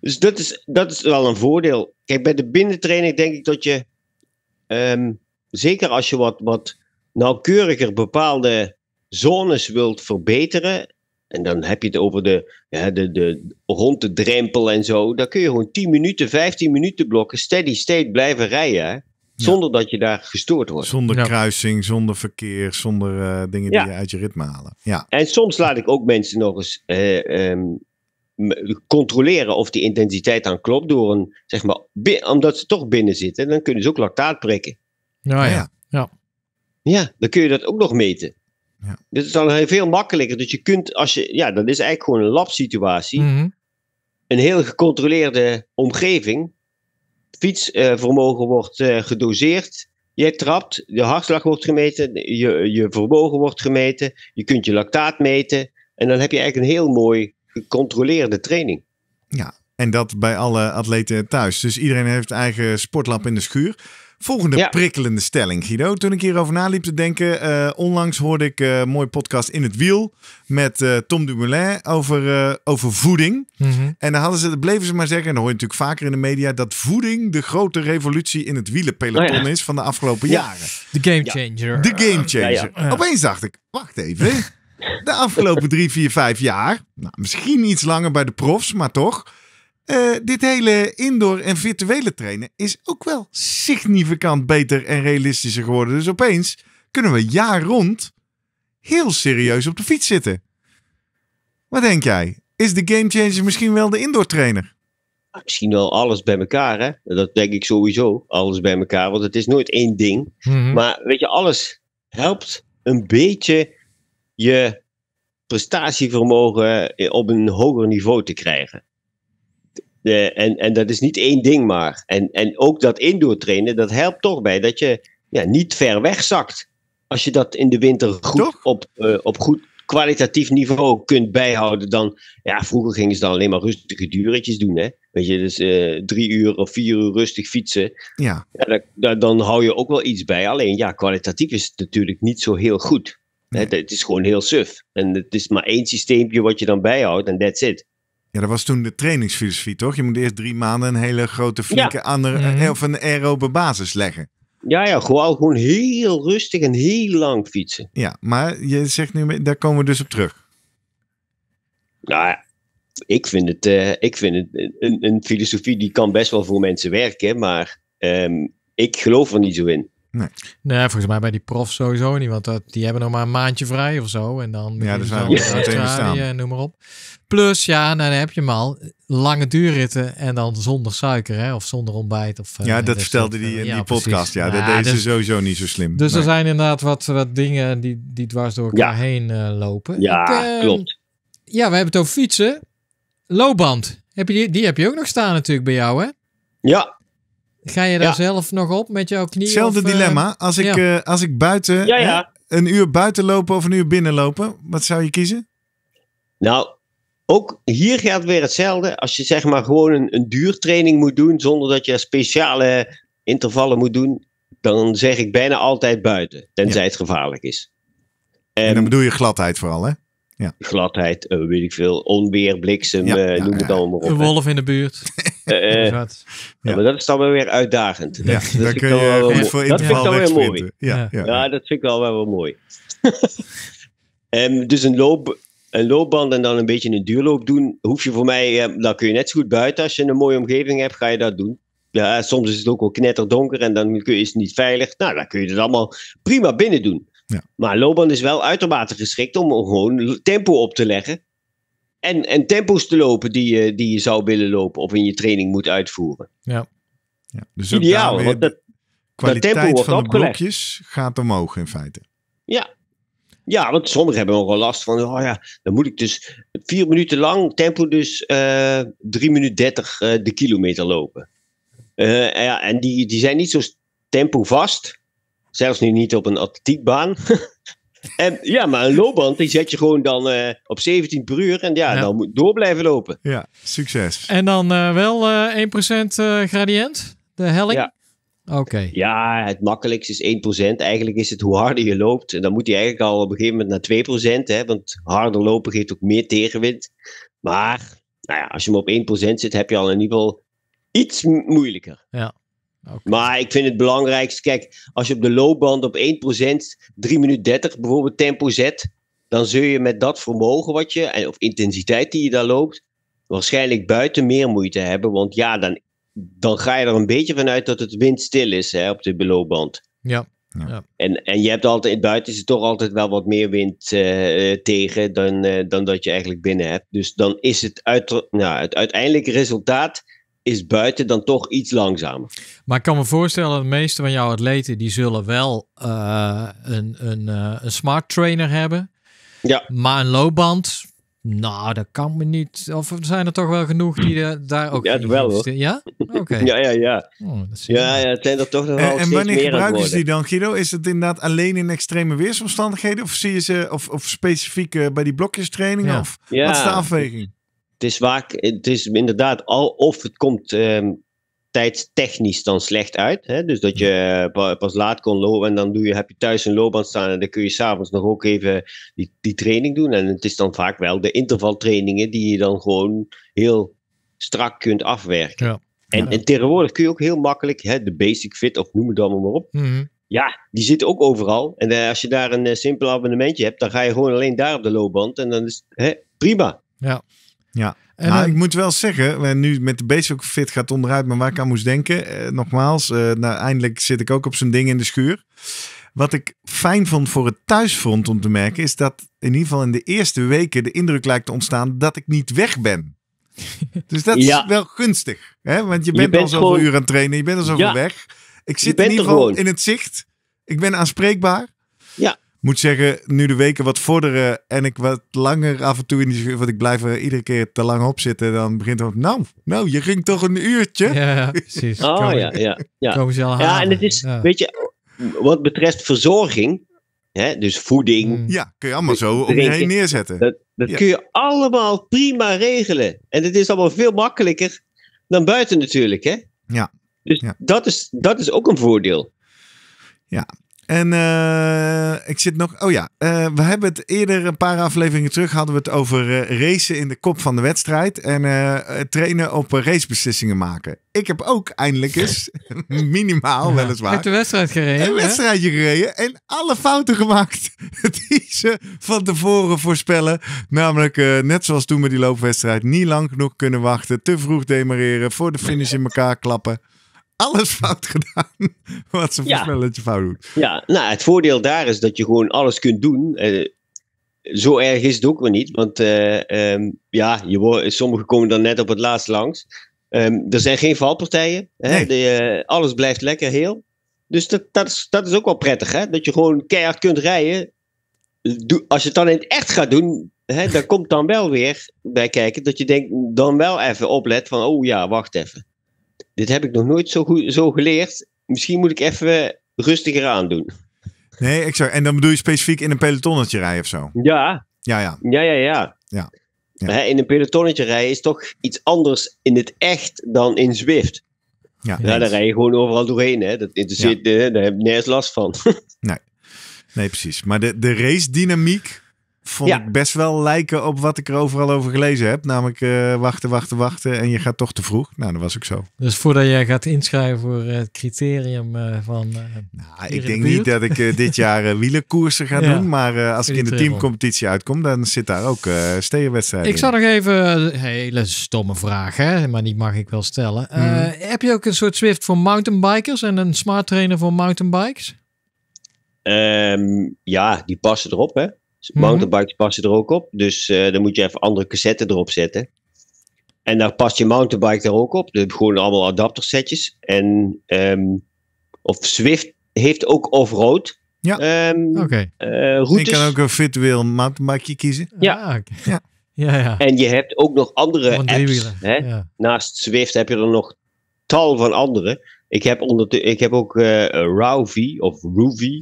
Dus dat is, dat is wel een voordeel. Kijk, bij de binnentraining denk ik dat je, ehm, zeker als je wat, wat nauwkeuriger bepaalde zones wilt verbeteren, en dan heb je het over de, ja, de, de, rond de drempel en zo, dan kun je gewoon 10 minuten, 15 minuten blokken steady state blijven rijden. Hè? Zonder dat je daar gestoord wordt. Zonder kruising, zonder verkeer, zonder eh, dingen die je uit je ritme halen. Ja. En soms laat ik ook mensen nog eens eh, ehm, controleren of die intensiteit aan klopt. Door een, zeg maar, omdat ze toch binnen zitten, dan kunnen ze ook lactaat prikken. Ja, ja. Ah, ja. ja. dan kun je dat ook nog meten. Ja. Dit is dan veel makkelijker. Dus je kunt, als je, ja, dat is eigenlijk gewoon een lab situatie. Mhm. Een heel gecontroleerde omgeving fietsvermogen wordt eh, gedoseerd. Je trapt, je hartslag wordt gemeten, je, je vermogen wordt gemeten, je kunt je lactaat meten. En dan heb je eigenlijk een heel mooi gecontroleerde training. Ja, en dat bij alle atleten thuis. Dus iedereen heeft eigen sportlamp in de schuur. Volgende prikkelende stelling, Guido. Toen ik hierover liep te denken, eh, onlangs hoorde ik eh, een mooie podcast In het Wiel met eh, Tom Dumoulin over, over voeding. Mhm. En dan hadden ze, bleven ze maar zeggen, en dat hoor je natuurlijk vaker in de media, dat voeding de grote revolutie in het wielenpeloton oh is van de afgelopen jaren. De game changer. De game changer. Opeens dacht ik, wacht even. De afgelopen drie, vier, vijf jaar, nou, misschien iets langer bij de profs, maar toch eh, dit hele indoor en virtuele trainen is ook wel significant beter en realistischer geworden. Dus opeens kunnen we jaar rond heel serieus op de fiets zitten. Wat denk jij? Is de game changer misschien wel de indoor trainer? Ah, misschien wel alles bij elkaar, hè? Dat denk ik sowieso. Alles bij elkaar, want het is nooit één ding. Mhm. Maar weet je, alles helpt een beetje je prestatievermogen eh, op een hoger niveau te krijgen en, en dat is niet één ding maar. En, en ook dat indoor trainen, dat helpt toch bij dat je ja, niet ver wegzakt. Als je dat in de winter goed op, eh, op goed kwalitatief niveau kunt bijhouden, dan. Ja, vroeger gingen ze dan alleen maar rustige duretjes doen, hè? Weet je, dus eh, drie uur of vier uur rustig fietsen. Ja. ja dan hou je ook wel iets bij. Alleen ja, kwalitatief is het natuurlijk niet zo heel goed. Het, het, is gewoon heel suf. En het is maar één systeempje wat je dan bijhoudt en that's it. Ja, dat was toen de trainingsfilosofie, toch? Je moet eerst drie maanden een hele grote flinke mhm. eh, of een aerobe basis leggen. Ja, ja, gewoon, gewoon heel rustig en heel lang fietsen. Ja, maar je zegt nu, daar komen we dus op terug. Nou ja, ik vind het, eh, ik vind het een, een filosofie die kan best wel voor mensen werken, maar ehm, ik geloof er niet zo in. Nee. nee, volgens mij bij die prof sowieso niet. Want dat, die hebben nog maar een maandje vrij of zo. En dan ja, dus dan Australië, noem maar op. Plus, ja, nou, dan heb je hem al. Lange duurritten en dan zonder suiker hè, of zonder ontbijt. Of, eh, ja, dat vertelde die in die podcast. Ja, dat is dus- sowieso niet zo slim. Dus er zijn inderdaad wat, wat dingen die, die dwars door elkaar heen eh, lopen. Ja, ehm, klopt. Ja, we hebben het over fietsen. Loopband. Heb je die, die heb je ook nog staan natuurlijk bij jou, hè? Ja, Ga je daar zelf nog op met jouw knieën? Hetzelfde eh, dilemma. Als ik, eh, als ik buiten een uur buiten lopen of een uur binnen lopen, wat zou je kiezen? Nou, ook hier gaat weer hetzelfde. Als je zeg maar gewoon een, duurtraining moet doen zonder dat je speciale intervallen moet doen, dan zeg ik bijna altijd buiten, tenzij het gevaarlijk is. En, dan bedoel je gladheid vooral, hè? Ja. Gladheid, eh, weet ik veel, onweer, bliksem, noem het allemaal op. Een wolf in de buurt. Eh, eh, ja. Maar dat is dan wel weer uitdagend. Ja, dat, dat kun je wel voor interval vind weer mooi. Ja, ja, dat vind ik wel, wel, wel mooi. um, dus een, loop, een loopband en dan een beetje een duurloop doen, hoef je voor mij, eh, dan kun je net zo goed buiten. Als je een mooie omgeving hebt, ga je dat doen. Ja, soms is het ook wel knetterdonker en dan kun je, is het niet veilig. Nou, dan kun je het allemaal prima binnen doen. Ja. Maar loopband is wel uitermate geschikt om gewoon tempo op te leggen en, en tempo's te lopen die je, die je zou willen lopen of in je training moet uitvoeren. Ja. ja. Dus ook Ideaal, dat, tempo van de blokjes gaat omhoog in feite. Ja. Ja, want sommigen hebben nogal wel last van, oh ja, dan moet ik dus vier minuten lang tempo dus eh, drie 3 minuten 30 eh, de kilometer lopen. Eh, ja, en die, die zijn niet zo tempo vast, zelfs nu niet op een atletiekbaan. En, ja, maar een loopband die zet je gewoon dan eh, op 17 per uur. En ja, dan moet door blijven lopen. Ja, succes. En dan eh, wel uh, 1% gradient, de helling? Ja. Oké. Ja, het makkelijkste is 1%. Eigenlijk is het hoe harder je loopt. En dan moet je eigenlijk al op een gegeven moment naar 2%. Hè, want harder lopen geeft ook meer tegenwind. Maar nou ja, als je maar op 1% zit, heb je al in ieder geval iets moeilijker. Ja. Maar ik vind het belangrijkst, kijk, als je op de loopband op 1%, 3 minuten 30 bijvoorbeeld tempo zet, dan zul je met dat vermogen wat je, of intensiteit die je daar loopt, waarschijnlijk buiten meer moeite hebben. Want ja, dan, dan ga je er een beetje vanuit dat het windstil is hè, op de loopband. Ja. ja. En, en je hebt altijd, buiten is het toch altijd wel wat meer wind eh, eh, tegen dan, eh, dan dat je eigenlijk binnen hebt. Dus dan is het, uit, nou, het uiteindelijke resultaat is buiten dan toch iets langzamer. Maar ik kan me voorstellen dat de meeste van jouw atleten... die zullen wel eh, een, een, eh, een smart trainer hebben. Ja. Maar een loopband... Nou, dat kan me niet. Of zijn er toch wel genoeg die daar ook. Ja, wel hoor. Ja? Oké. ja, ja, ja. Oh, ja, ja, het zijn er toch nog wel. Eh, en, en wanneer gebruiken ze die dan, Guido? Is het inderdaad alleen in extreme weersomstandigheden? Of zie je ze of, of specifiek bij die blokjestrainingen? Ja. Of ja. wat is de afweging? het is vaak, het is inderdaad al of het komt um, tijdstechnisch dan slecht uit. Hè? Dus dat je eh, pas laat kon lopen en dan doe je, heb je thuis een loopband staan en dan kun je s'avonds nog ook even die, die training doen. En het is dan vaak wel de intervaltrainingen die je dan gewoon heel strak kunt afwerken. Ja. En, tegenwoordig kun je ook heel makkelijk hè, de basic fit, of noem het allemaal maar op. Mhm. Ja, die zit ook overal. En eh, als je daar een eh, simpel abonnementje hebt, dan ga je gewoon alleen daar op de loopband. En dan is hè, prima. Ja. Ja, en nou, ik moet wel zeggen, nu met de basic fit gaat onderuit, maar waar ik aan moest denken, eh, nogmaals, eh, nou, eindelijk zit ik ook op zijn ding in de schuur. Wat ik fijn vond voor het thuisfront om te merken, is dat in ieder geval in de eerste weken de indruk lijkt te ontstaan dat ik niet weg ben. Dus dat is wel gunstig, hè? want je bent, al zoveel uur aan het trainen, je bent al zoveel weg. Ik zit in ieder geval in het zicht, ik ben aanspreekbaar. Ja, moet zeggen, nu de weken wat vorderen en ik wat langer af en toe in die want ik blijf er iedere keer te lang op zitten, dan begint het nou, nou, je ging toch een uurtje? Ja, precies. Oh ja, ja. Ja, ja en het is, weet je, wat betreft verzorging, hè, dus voeding. Mm. Ja, kun je allemaal zo om je heen neerzetten. Dat, dat kun je allemaal prima regelen. En het is allemaal veel makkelijker dan buiten natuurlijk, hè? Ja. Dus Dat, is, dat is ook een voordeel. Ja, en eh, ik zit nog. Oh ja, eh, we hebben het eerder een paar afleveringen terug hadden we het over eh, racen in de kop van de wedstrijd. En trainen op racebeslissingen maken. Ik heb ook eindelijk eens, minimaal ja, weliswaar. je de wedstrijd gereden. Een wedstrijdje gereden. En alle fouten gemaakt die ze van tevoren voorspellen. Namelijk, net zoals toen met die loopwedstrijd, niet lang genoeg kunnen wachten. Te vroeg demareren, voor de finish in elkaar klappen alles fout gedaan wat ze voorspellen dat je fout doet. Ja, nou, het voordeel daar is dat je gewoon alles kunt doen. Eh, zo erg is het ook wel niet, want eh, ehm, ja, je sommigen komen dan net op het laatst langs. Ehm, er zijn geen valpartijen. Hè? De, eh, alles blijft lekker heel. Dus dat, dat, is, ook wel prettig, hè? dat je gewoon keihard kunt rijden. als je het dan in het echt gaat doen, hè, dan komt dan wel weer bij kijken dat je denkt, dan wel even oplet van, oh ja, wacht even dit heb ik nog nooit zo, goed, zo geleerd. Misschien moet ik even rustiger aandoen. Nee, exact. En dan bedoel je specifiek in een pelotonnetje rijden of zo? Ja. Ja, ja. Ja, ja, ja. ja. in een pelotonnetje rijden is toch iets anders in het echt dan in Zwift. Ja, daar rij je gewoon overal doorheen. Hè. Dat interesseert, eh, daar heb je nergens last van. nee. nee, precies. Maar de, de race dynamiek vond ik best wel lijken op wat ik er overal over gelezen heb. Namelijk eh, wachten, wachten, wachten en je gaat toch te vroeg. Nou, dat was ook zo. Dus voordat jij gaat inschrijven voor het criterium eh, van... Eh, nou, ik denk niet dat ik dit jaar wielenkoersen ga doen. Maar als ik in de teamcompetitie uitkom, dan zit daar ook steenwedstrijden. Ik zou nog even... een hele stomme vraag, hè? maar die mag ik wel stellen. Mhm. Heb je ook een soort Swift voor mountainbikers en een smart trainer voor mountainbikes? Ehm, ja, die passen erop, hè? Dus mountainbikes passen er ook op. Dus uh, dan moet je even andere cassetten erop zetten. En daar past je mountainbike er ook op. Dus gewoon allemaal adaptersetjes. En um, of Swift heeft ook off-road. Ja, ehm, oké. Eh, okay. kan ook een virtueel mountainbike kiezen. Ah, ja. ja. ja. Ja, En je hebt ook nog andere apps. Naast Swift heb je er nog tal van andere. Ik heb, ik heb ook uh, eh, Rauvi of Ruvi.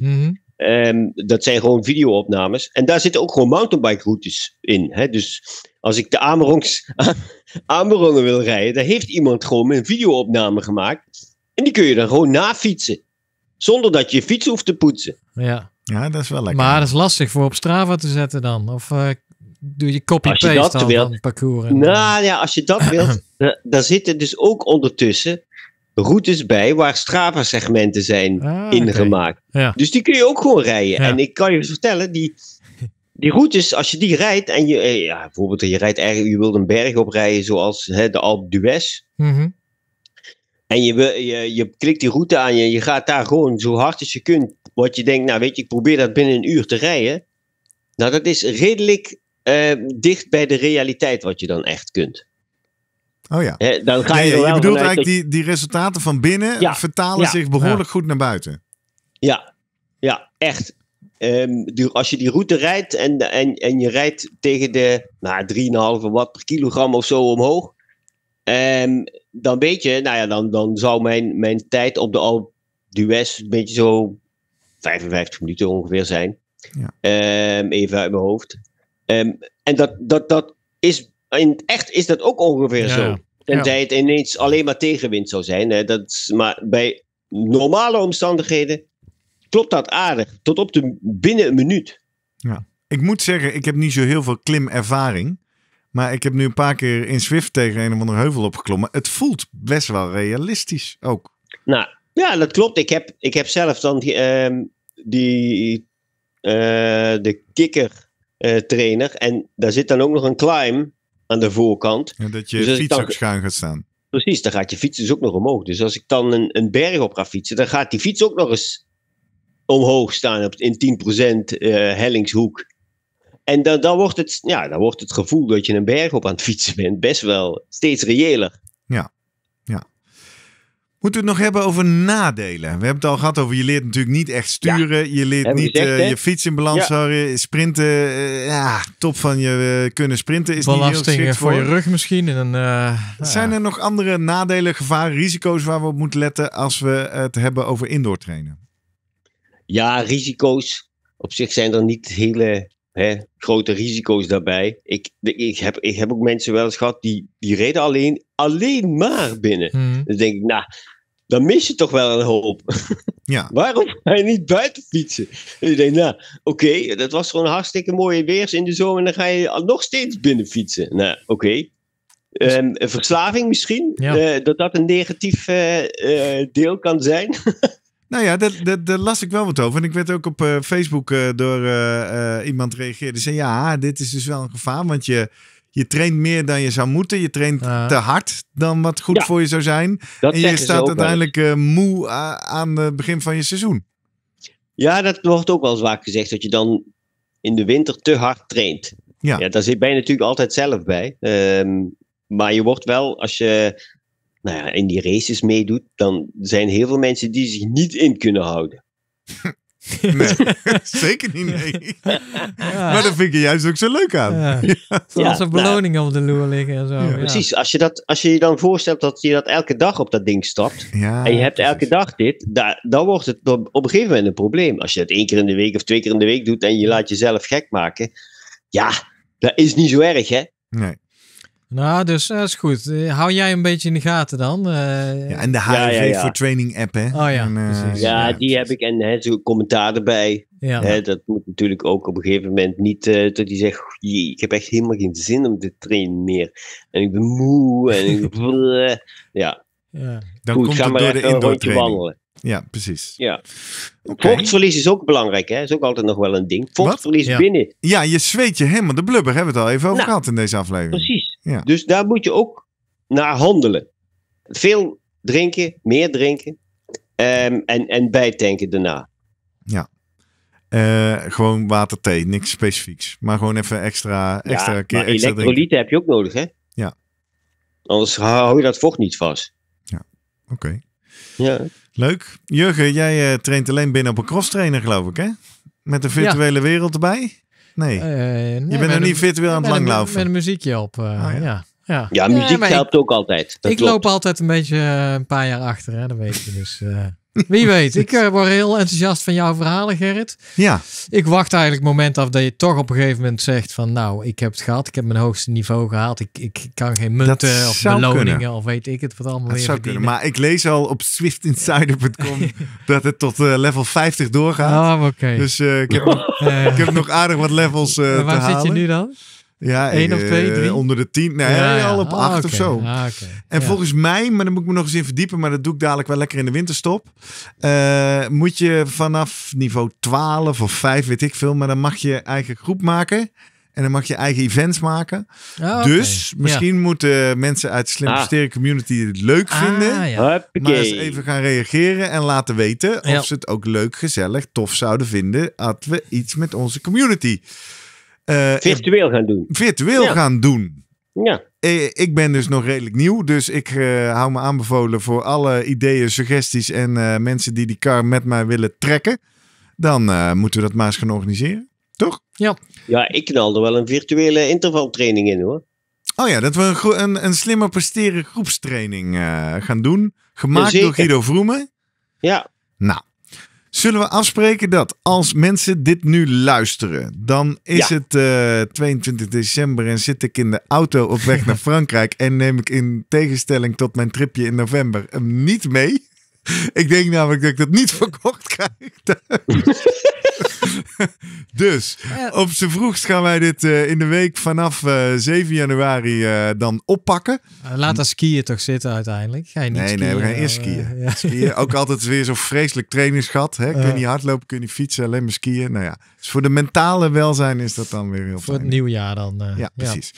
Ehm, dat zijn gewoon videoopnames. En daar zitten ook gewoon mountainbike routes in. Hè? Dus als ik de Amerongs, wil rijden, dan heeft iemand gewoon een videoopname gemaakt. En die kun je dan gewoon nafietsen. Zonder dat je je fiets hoeft te poetsen. Ja, ja dat is wel lekker. Maar dat is lastig voor op Strava te zetten dan. Of eh, doe je copy-paste dan, wilt, parcours. nou ja, als je dat wilt, daar zitten dus ook ondertussen routes bij waar Strava-segmenten zijn ah, ingemaakt. Dus die kun je ook gewoon rijden. En ik kan je dus vertellen, die, die routes, als je die rijdt en je, eh, ja, bijvoorbeeld je rijdt erg, je wilt een berg oprijden zoals hè, de Alpe d'Huez. Mhm. En je, je, je klikt die route aan, je, je gaat daar gewoon zo hard als je kunt. Wat je denkt, nou weet je, ik probeer dat binnen een uur te rijden. Nou, dat is redelijk eh, dicht bij de realiteit wat je dan echt kunt. Oh ja. dan ga je, nee, bedoelt eigenlijk die, die resultaten van binnen vertalen zich behoorlijk goed naar buiten. Ja, ja echt. Ehm, als je die route rijdt en, en, en je rijdt tegen de nou, 3,5 watt per kilogram of zo omhoog, ehm, dan weet je, nou ja, dan, dan zou mijn, mijn tijd op de Alpe een beetje zo 55 minuten ongeveer zijn. Ehm, even uit mijn hoofd. en dat, dat, dat is in echt is dat ook ongeveer zo. Tenzij ja. het ineens alleen maar tegenwind zou zijn. Hè. Dat is, maar bij normale omstandigheden klopt dat aardig. Tot op de binnen een minuut. Ja. Ik moet zeggen, ik heb niet zo heel veel klimervaring. Maar ik heb nu een paar keer in Zwift tegen een of andere heuvel opgeklommen. Het voelt best wel realistisch ook. Nou, ja, dat klopt. Ik heb, ik heb zelf dan die, uh, die eh, de kikker eh, trainer. En daar zit dan ook nog een climb aan de voorkant. En dat je dus fiets dan, ook schuin gaat staan. Precies, dan gaat je fiets dus ook nog omhoog. Dus als ik dan een, een berg op ga fietsen, dan gaat die fiets ook nog eens omhoog staan op, in 10% uh, eh, hellingshoek. En dan, dan, wordt het, ja, dan wordt het gevoel dat je een berg op aan het fietsen bent best wel steeds reëler. Ja. Moeten we het nog hebben over nadelen? We hebben het al gehad over je leert natuurlijk niet echt sturen. je leert niet eh, je fiets in balans houden. Sprinten, eh, ja, top van je eh, kunnen sprinten is niet heel geschikt voor. voor je rug misschien. En, nou Zijn er nog andere nadelen, gevaren, risico's waar we op moeten letten als we het hebben over indoor trainen? Ja, risico's. Op zich zijn er niet hele grote risico's daarbij. Ik, ik, heb, ik heb ook mensen wel eens gehad die, die reden alleen, alleen maar binnen. Hmm. Dan Dus denk ik, nou, dan mis je toch wel een hoop. Ja. Waarom ga je niet buiten fietsen? En je denkt, nou, oké, dat was gewoon hartstikke mooie weers in de zomer en dan ga je nog steeds binnen fietsen. Nou, oké. Dus- ehm, verslaving misschien, eh, dat dat een negatief eh, eh, deel kan zijn. Nou ja, daar, daar, las ik wel wat over. En ik werd ook op eh, Facebook eh, door uh, iemand reageerde. Zei ja, dit is dus wel een gevaar. Want je, je traint meer dan je zou moeten. Je traint te hard dan wat goed voor je zou zijn. en je staat uiteindelijk moe aan het begin van je seizoen. Ja, dat wordt ook wel eens vaak gezegd. Dat je dan in de winter te hard traint. Ja, ja daar zit bij natuurlijk altijd zelf bij. Ehm, maar je wordt wel, als je nou ja, in die races meedoet, dan zijn heel veel mensen die zich niet in kunnen houden. nee, zeker niet. Nee. Maar dat vind je juist ook zo leuk aan. Ja. ja. Als er nou beloningen op de loer liggen en zo. Ja. Precies, als je, dat, als je je dan voorstelt dat je dat elke dag op dat ding stapt. en je hebt elke dag dit, dan wordt het op, een gegeven moment een probleem. Als je dat één keer in de week of twee keer in de week doet en je laat jezelf gek maken. Ja, dat is niet zo erg hè. Nee. Nou, dus dat eh, is goed. Eh, hou jij een beetje in de gaten dan. Eh, ja, en de HRV voor Training app, hè? Oh, ja. ja, die heb ik. En hè, zo commentaar erbij. Hè, dat moet natuurlijk ook op een gegeven moment niet dat hij zegt... Ik heb echt helemaal geen zin om te trainen meer. En ik ben moe. En ik ja. ja. Dan goed, komt ga het maar door de Wandelen. Ja, precies. Ja. Vochtverlies is ook belangrijk, hè? is ook altijd nog wel een ding. Vochtverlies binnen. Ja, je zweet je helemaal de blubber, hebben we het al even over nou, gehad in deze aflevering. Precies. Ja. Dus daar moet je ook naar handelen. Veel drinken, meer drinken ehm, en, en bijtanken daarna. Ja. Eh, gewoon water, thee, niks specifieks. Maar gewoon even extra, extra keer. Extra elektrolyten heb je ook nodig, hè? Ja. Anders hou je dat vocht niet vast. Ja, oké. Ja. Leuk. Jurgen, jij eh, traint alleen binnen op een crosstrainer, geloof ik, hè? Met de virtuele wereld erbij? Eh, nee. je bent nog niet virtueel aan het langlopen. Met een muziekje op. Eh, ah, ja. Ja, ja muziek helpt ook altijd. ik loop altijd een beetje eh, een paar jaar achter, hè? dat weet je. Dus, wie weet. Ik eh, word heel enthousiast van jouw verhalen, Gerrit. Ja. Ik wacht eigenlijk het moment af dat je toch op een gegeven moment zegt van... nou, ik heb het gehad. Ik heb mijn hoogste niveau gehaald. Ik, ik kan geen munten of beloningen of weet ik het wat allemaal zou kunnen, maar ik lees al op swiftinsider.com dat het tot eh, level 50 doorgaat. Ah, oké. Dus eh, ik, heb, ik, heb, nog aardig wat levels te halen. waar zit je nu dan? Ja, Eén eh, of twee, drie? Onder de tien. Nee, ja, al op ah, acht of zo. Ah, en volgens mij, maar dan moet ik me nog eens in verdiepen, maar dat doe ik dadelijk wel lekker in de winterstop. Eh, moet je vanaf niveau 12 of 5, weet ik veel, maar dan mag je eigen groep maken. En dan mag je eigen events maken. Ah, dus misschien moeten mensen uit de Slim ah. community het leuk vinden. Ja. Maar eens even gaan reageren en laten weten of ze het ook leuk, gezellig, tof zouden vinden. dat we iets met onze community. Eh, virtueel gaan doen. Virtueel gaan doen. Ja. Eh, ik ben dus nog redelijk nieuw, dus ik eh, hou me aanbevolen voor alle ideeën, suggesties en mensen die die kar met mij willen trekken. Dan moeten we dat maar eens gaan organiseren, toch? Ja. Ja, ik knalde wel een virtuele intervaltraining in hoor. Oh ja, dat we een, een, een slimmer presteren groepstraining gaan doen. Gemaakt door Guido Vroemen. Ja. Nou, Zullen we afspreken dat als mensen dit nu luisteren, dan is het 22 eh, december en zit ik in de auto op weg naar Frankrijk en neem ik in tegenstelling tot mijn tripje in november eh, niet mee? Ik denk namelijk dat ik dat niet verkocht krijg. dus, op z'n vroegst gaan wij dit eh, in de week vanaf uh, eh, 7 januari eh, dan oppakken. laat dat skiën toch zitten uiteindelijk. Ga je niet nee, skiën, nee, we gaan eerst skiën. skiën. Ook altijd weer zo'n vreselijk trainingsgat. Hè? Kun je niet hardlopen, kun je niet fietsen, alleen maar skiën. Nou ja, dus voor de mentale welzijn is dat dan weer heel fijn. Voor het nieuwjaar dan. ja, precies.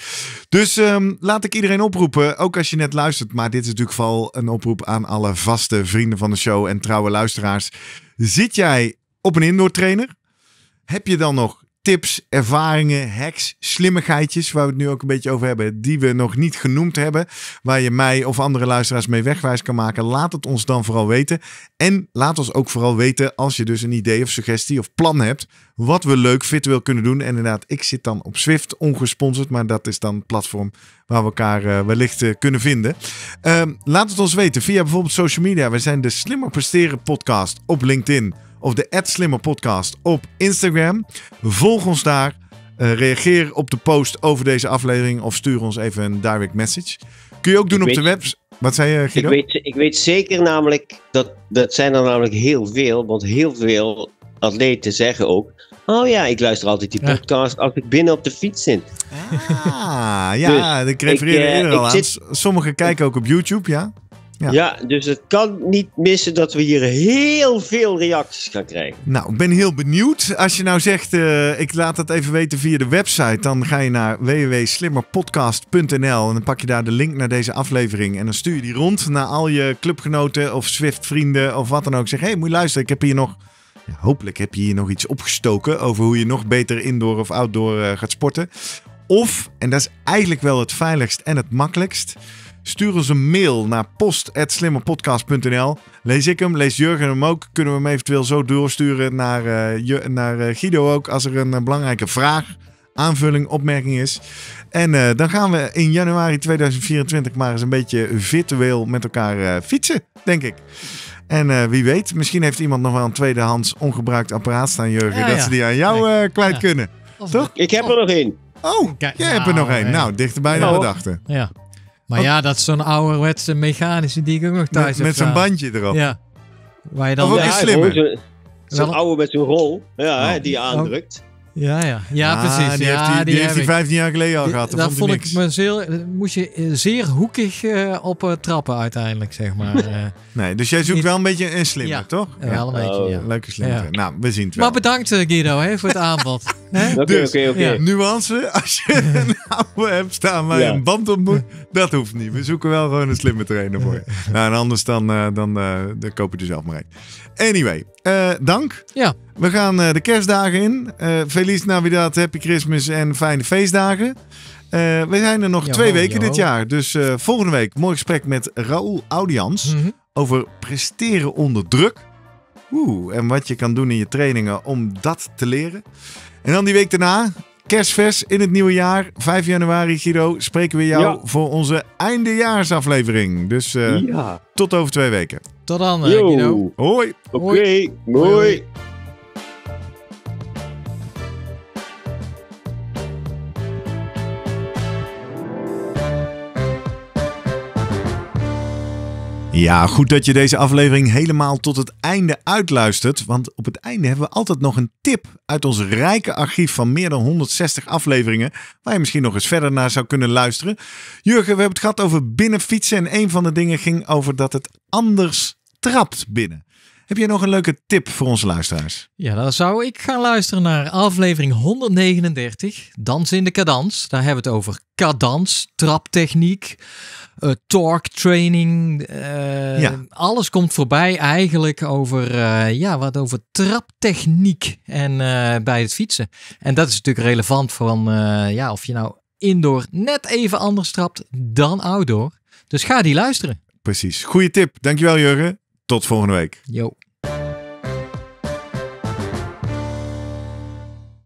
Dus ehm, laat ik iedereen oproepen, ook als je net luistert. Maar dit is natuurlijk vooral een oproep aan alle vaste vrienden van de show en trouwe luisteraars. Zit jij op een indoor trainer? Heb je dan nog tips, ervaringen, hacks, slimmigheidjes, waar we het nu ook een beetje over hebben, die we nog niet genoemd hebben, waar je mij of andere luisteraars mee wegwijs kan maken, laat het ons dan vooral weten. En laat ons ook vooral weten als je dus een idee of suggestie of plan hebt, wat we leuk virtueel kunnen doen. En inderdaad, ik zit dan op Swift, ongesponsord, maar dat is dan het platform waar we elkaar eh, wellicht eh, kunnen vinden. Ehm, laat het ons weten via bijvoorbeeld social media. We zijn de Slimmer Presteren podcast op LinkedIn of de Slimmer Podcast op Instagram. Volg ons daar. Eh, reageer op de post over deze aflevering of stuur ons even een direct message. Kun je ook doen op de website. Wat zei je, eh, Guido? Ik weet, ik weet zeker namelijk, dat, dat zijn er namelijk heel veel, want heel veel atleten zeggen ook, Oh ja, ik luister altijd die podcast als ik binnen op de fiets zit. Ah, ja, dus ik refereer er eh, eerder ik al zit, aan. Sommigen kijken ook op YouTube, ja? Ja. dus het kan niet missen dat we hier heel veel reacties gaan krijgen. Nou, ik ben heel benieuwd. Als je nou zegt, eh, ik laat dat even weten via de website, dan ga je naar www.slimmerpodcast.nl en dan pak je daar de link naar deze aflevering en dan stuur je die rond naar al je clubgenoten of Swift-vrienden of wat dan ook. Zeg, hé, hey, moet je luisteren, ik heb hier nog... Ja, hopelijk heb je hier nog iets opgestoken over hoe je nog beter indoor of outdoor eh, gaat sporten. Of, en dat is eigenlijk wel het veiligst en het makkelijkst... Stuur ons een mail naar post.slimmerpodcast.nl. Lees ik hem, lees Jurgen hem ook. Kunnen we hem eventueel zo doorsturen naar, uh, naar eh, Guido ook als er een eh, belangrijke vraag, aanvulling, opmerking is. En dan gaan we in januari 2024 maar eens een beetje virtueel met elkaar fietsen, denk ik. En wie weet, misschien heeft iemand nog wel een tweedehands ongebruikt apparaat staan, Jurgen, dat ze die aan jou kwijt kunnen. Toch? Ik heb er nog één. Oh, jij hebt er nog nou, één. Nou, dichterbij dan we dachten. Ja. Maar ja, dat is zo'n ouderwetse mechanische die ik ook nog thuis heb. Met zo'n bandje erop. Ja. Waar je dan ja, Zo'n oude met zo'n rol ja, nou. hè, die je oh. aandrukt. Ja, ja. ja ah, precies. Die heeft hij die, 15 jaar geleden al gehad. Daar vond ik me zeer, moest je zeer hoekig eh, op eh, trappen uiteindelijk, zeg maar. Eh. nee, dus jij zoekt wel een beetje een slimmer, toch? Ja, een beetje, oh. ja. Leuke slimmer. Nou, we zien het wel. Maar bedankt Guido hè, voor het aanbod. Oké, dus, Nuance, als je een oude hebt staan waar je een band op moet, dat hoeft niet. We zoeken wel gewoon een slimme trainer voor je. Nou, en anders dan, dan, dan koop je er zelf maar een. Anyway, dank. Ja. We gaan eh, de kerstdagen in. Eh, Feliz Navidad, Happy Christmas en fijne feestdagen. Eh, we zijn er nog twee weken dit jaar. Dus volgende week mooi gesprek met Raoul Audians mhm. over presteren onder druk. Oeh, en wat je kan doen in je trainingen om dat te leren. En dan die week daarna, kerstvers in het nieuwe jaar. 5 januari, Guido, spreken we jou voor onze eindejaarsaflevering. Dus tot over twee weken. Tot dan, Guido. Hoi. Oké, hoi. Ja, goed dat je deze aflevering helemaal tot het einde uitluistert. Want op het einde hebben we altijd nog een tip uit ons rijke archief van meer dan 160 afleveringen. Waar je misschien nog eens verder naar zou kunnen luisteren. Jurgen, we hebben het gehad over binnenfietsen. En een van de dingen ging over dat het anders trapt binnen. Heb jij nog een leuke tip voor onze luisteraars? Ja, dan zou ik gaan luisteren naar aflevering 139, dans in de Cadans. Daar hebben we het over cadans, traptechniek uh, eh, torque training. Eh, alles komt voorbij eigenlijk over, eh, ja, wat over traptechniek en bij het fietsen. En dat is natuurlijk relevant van ja, of je nou indoor net even anders trapt dan outdoor. Dus ga die luisteren. Precies. Goede tip. Dankjewel Jurgen. Tot volgende week. Jo.